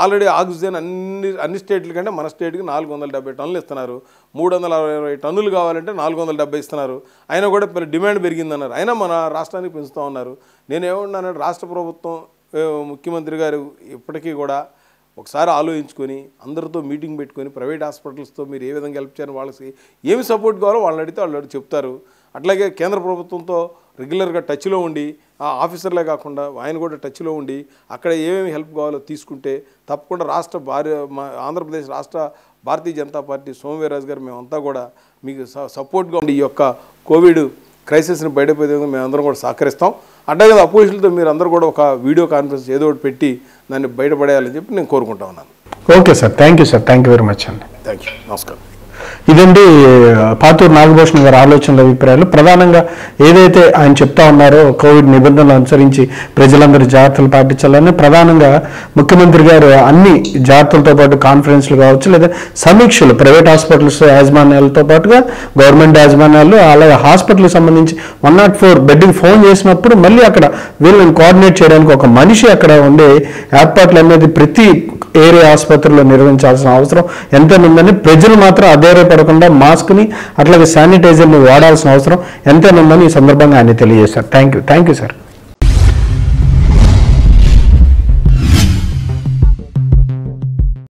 ఆల్రెడీ ఆక్సిజన్ అన్ని అన్ని స్టేట్ల కంటే మన స్టేట్కి నాలుగు వందల డెబ్బై టన్నులు ఇస్తున్నారు మూడు వందల అరవై టన్నులు కావాలంటే నాలుగు వందల డెబ్బై ఇస్తున్నారు అయినా కూడా డిమాండ్ పెరిగిందన్నారు అయినా మన రాష్ట్రానికి పెంచుతూ ఉన్నారు నేనేమన్నానంటే రాష్ట్ర ప్రభుత్వం ముఖ్యమంత్రి గారు ఇప్పటికీ కూడా ఒకసారి ఆలోచించుకొని అందరితో మీటింగ్ పెట్టుకొని ప్రైవేట్ హాస్పిటల్స్తో మీరు ఏ విధంగా హెల్ప్ చేయాలని వాళ్ళకి ఏమి సపోర్ట్ కావాలో వాళ్ళని అడిగితే వాళ్ళు చెప్తారు అట్లాగే కేంద్ర ప్రభుత్వంతో రెగ్యులర్గా టచ్లో ఉండి ఆ ఆఫీసర్లే కాకుండా ఆయన కూడా టచ్లో ఉండి అక్కడ ఏమేమి హెల్ప్ కావాలో తీసుకుంటే తప్పకుండా రాష్ట్ర భారీ ఆంధ్రప్రదేశ్ రాష్ట్ర భారతీయ జనతా పార్టీ సోమవీరాజు గారు మేమంతా కూడా మీకు సపోర్ట్గా ఉండి ఈ యొక్క కోవిడ్ క్రైసిస్ని బయటపోయేందుకు మేమందరం కూడా సహకరిస్తాం కదా అపోజిషన్తో మీరు అందరూ కూడా ఒక వీడియో కాన్ఫరెన్స్ ఏదో ఒకటి పెట్టి దాన్ని బయటపడేయాలని చెప్పి నేను కోరుకుంటా ఉన్నాను okay sir thank you sir thank you very much అండి థ్యాంక్ యూ నమస్కారం ఇదండి పాతూరు నాగభూషణ్ గారి ఆలోచనల అభిప్రాయాలు ప్రధానంగా ఏదైతే ఆయన చెప్తా ఉన్నారో కోవిడ్ నిబంధనలు అనుసరించి ప్రజలందరూ జాగ్రత్తలు పాటించాలని ప్రధానంగా ముఖ్యమంత్రి గారు అన్ని జాగ్రత్తలతో పాటు కాన్ఫరెన్స్లు కావచ్చు లేదా సమీక్షలు ప్రైవేట్ హాస్పిటల్స్ యాజమాన్యాలతో పాటుగా గవర్నమెంట్ యాజమాన్యాలు అలాగే హాస్పిటల్కి సంబంధించి వన్ నాట్ ఫోర్ బెడ్కి ఫోన్ చేసినప్పుడు మళ్ళీ అక్కడ వీళ్ళని కోఆర్డినేట్ చేయడానికి ఒక మనిషి అక్కడ ఉండే ఏర్పాట్లు అనేది ప్రతి ఏరియా ఆసుపత్రిలో నిర్వహించాల్సిన అవసరం ఎంత ఉందని ప్రజలు మాత్రం అదే పడకుండా మాస్క్ని అట్లాగే శానిటైజర్ని వాడాల్సిన అవసరం ఎంతైనా ఉందని ఈ సందర్భంగా ఆయన తెలియజేశారు thank you thank you sir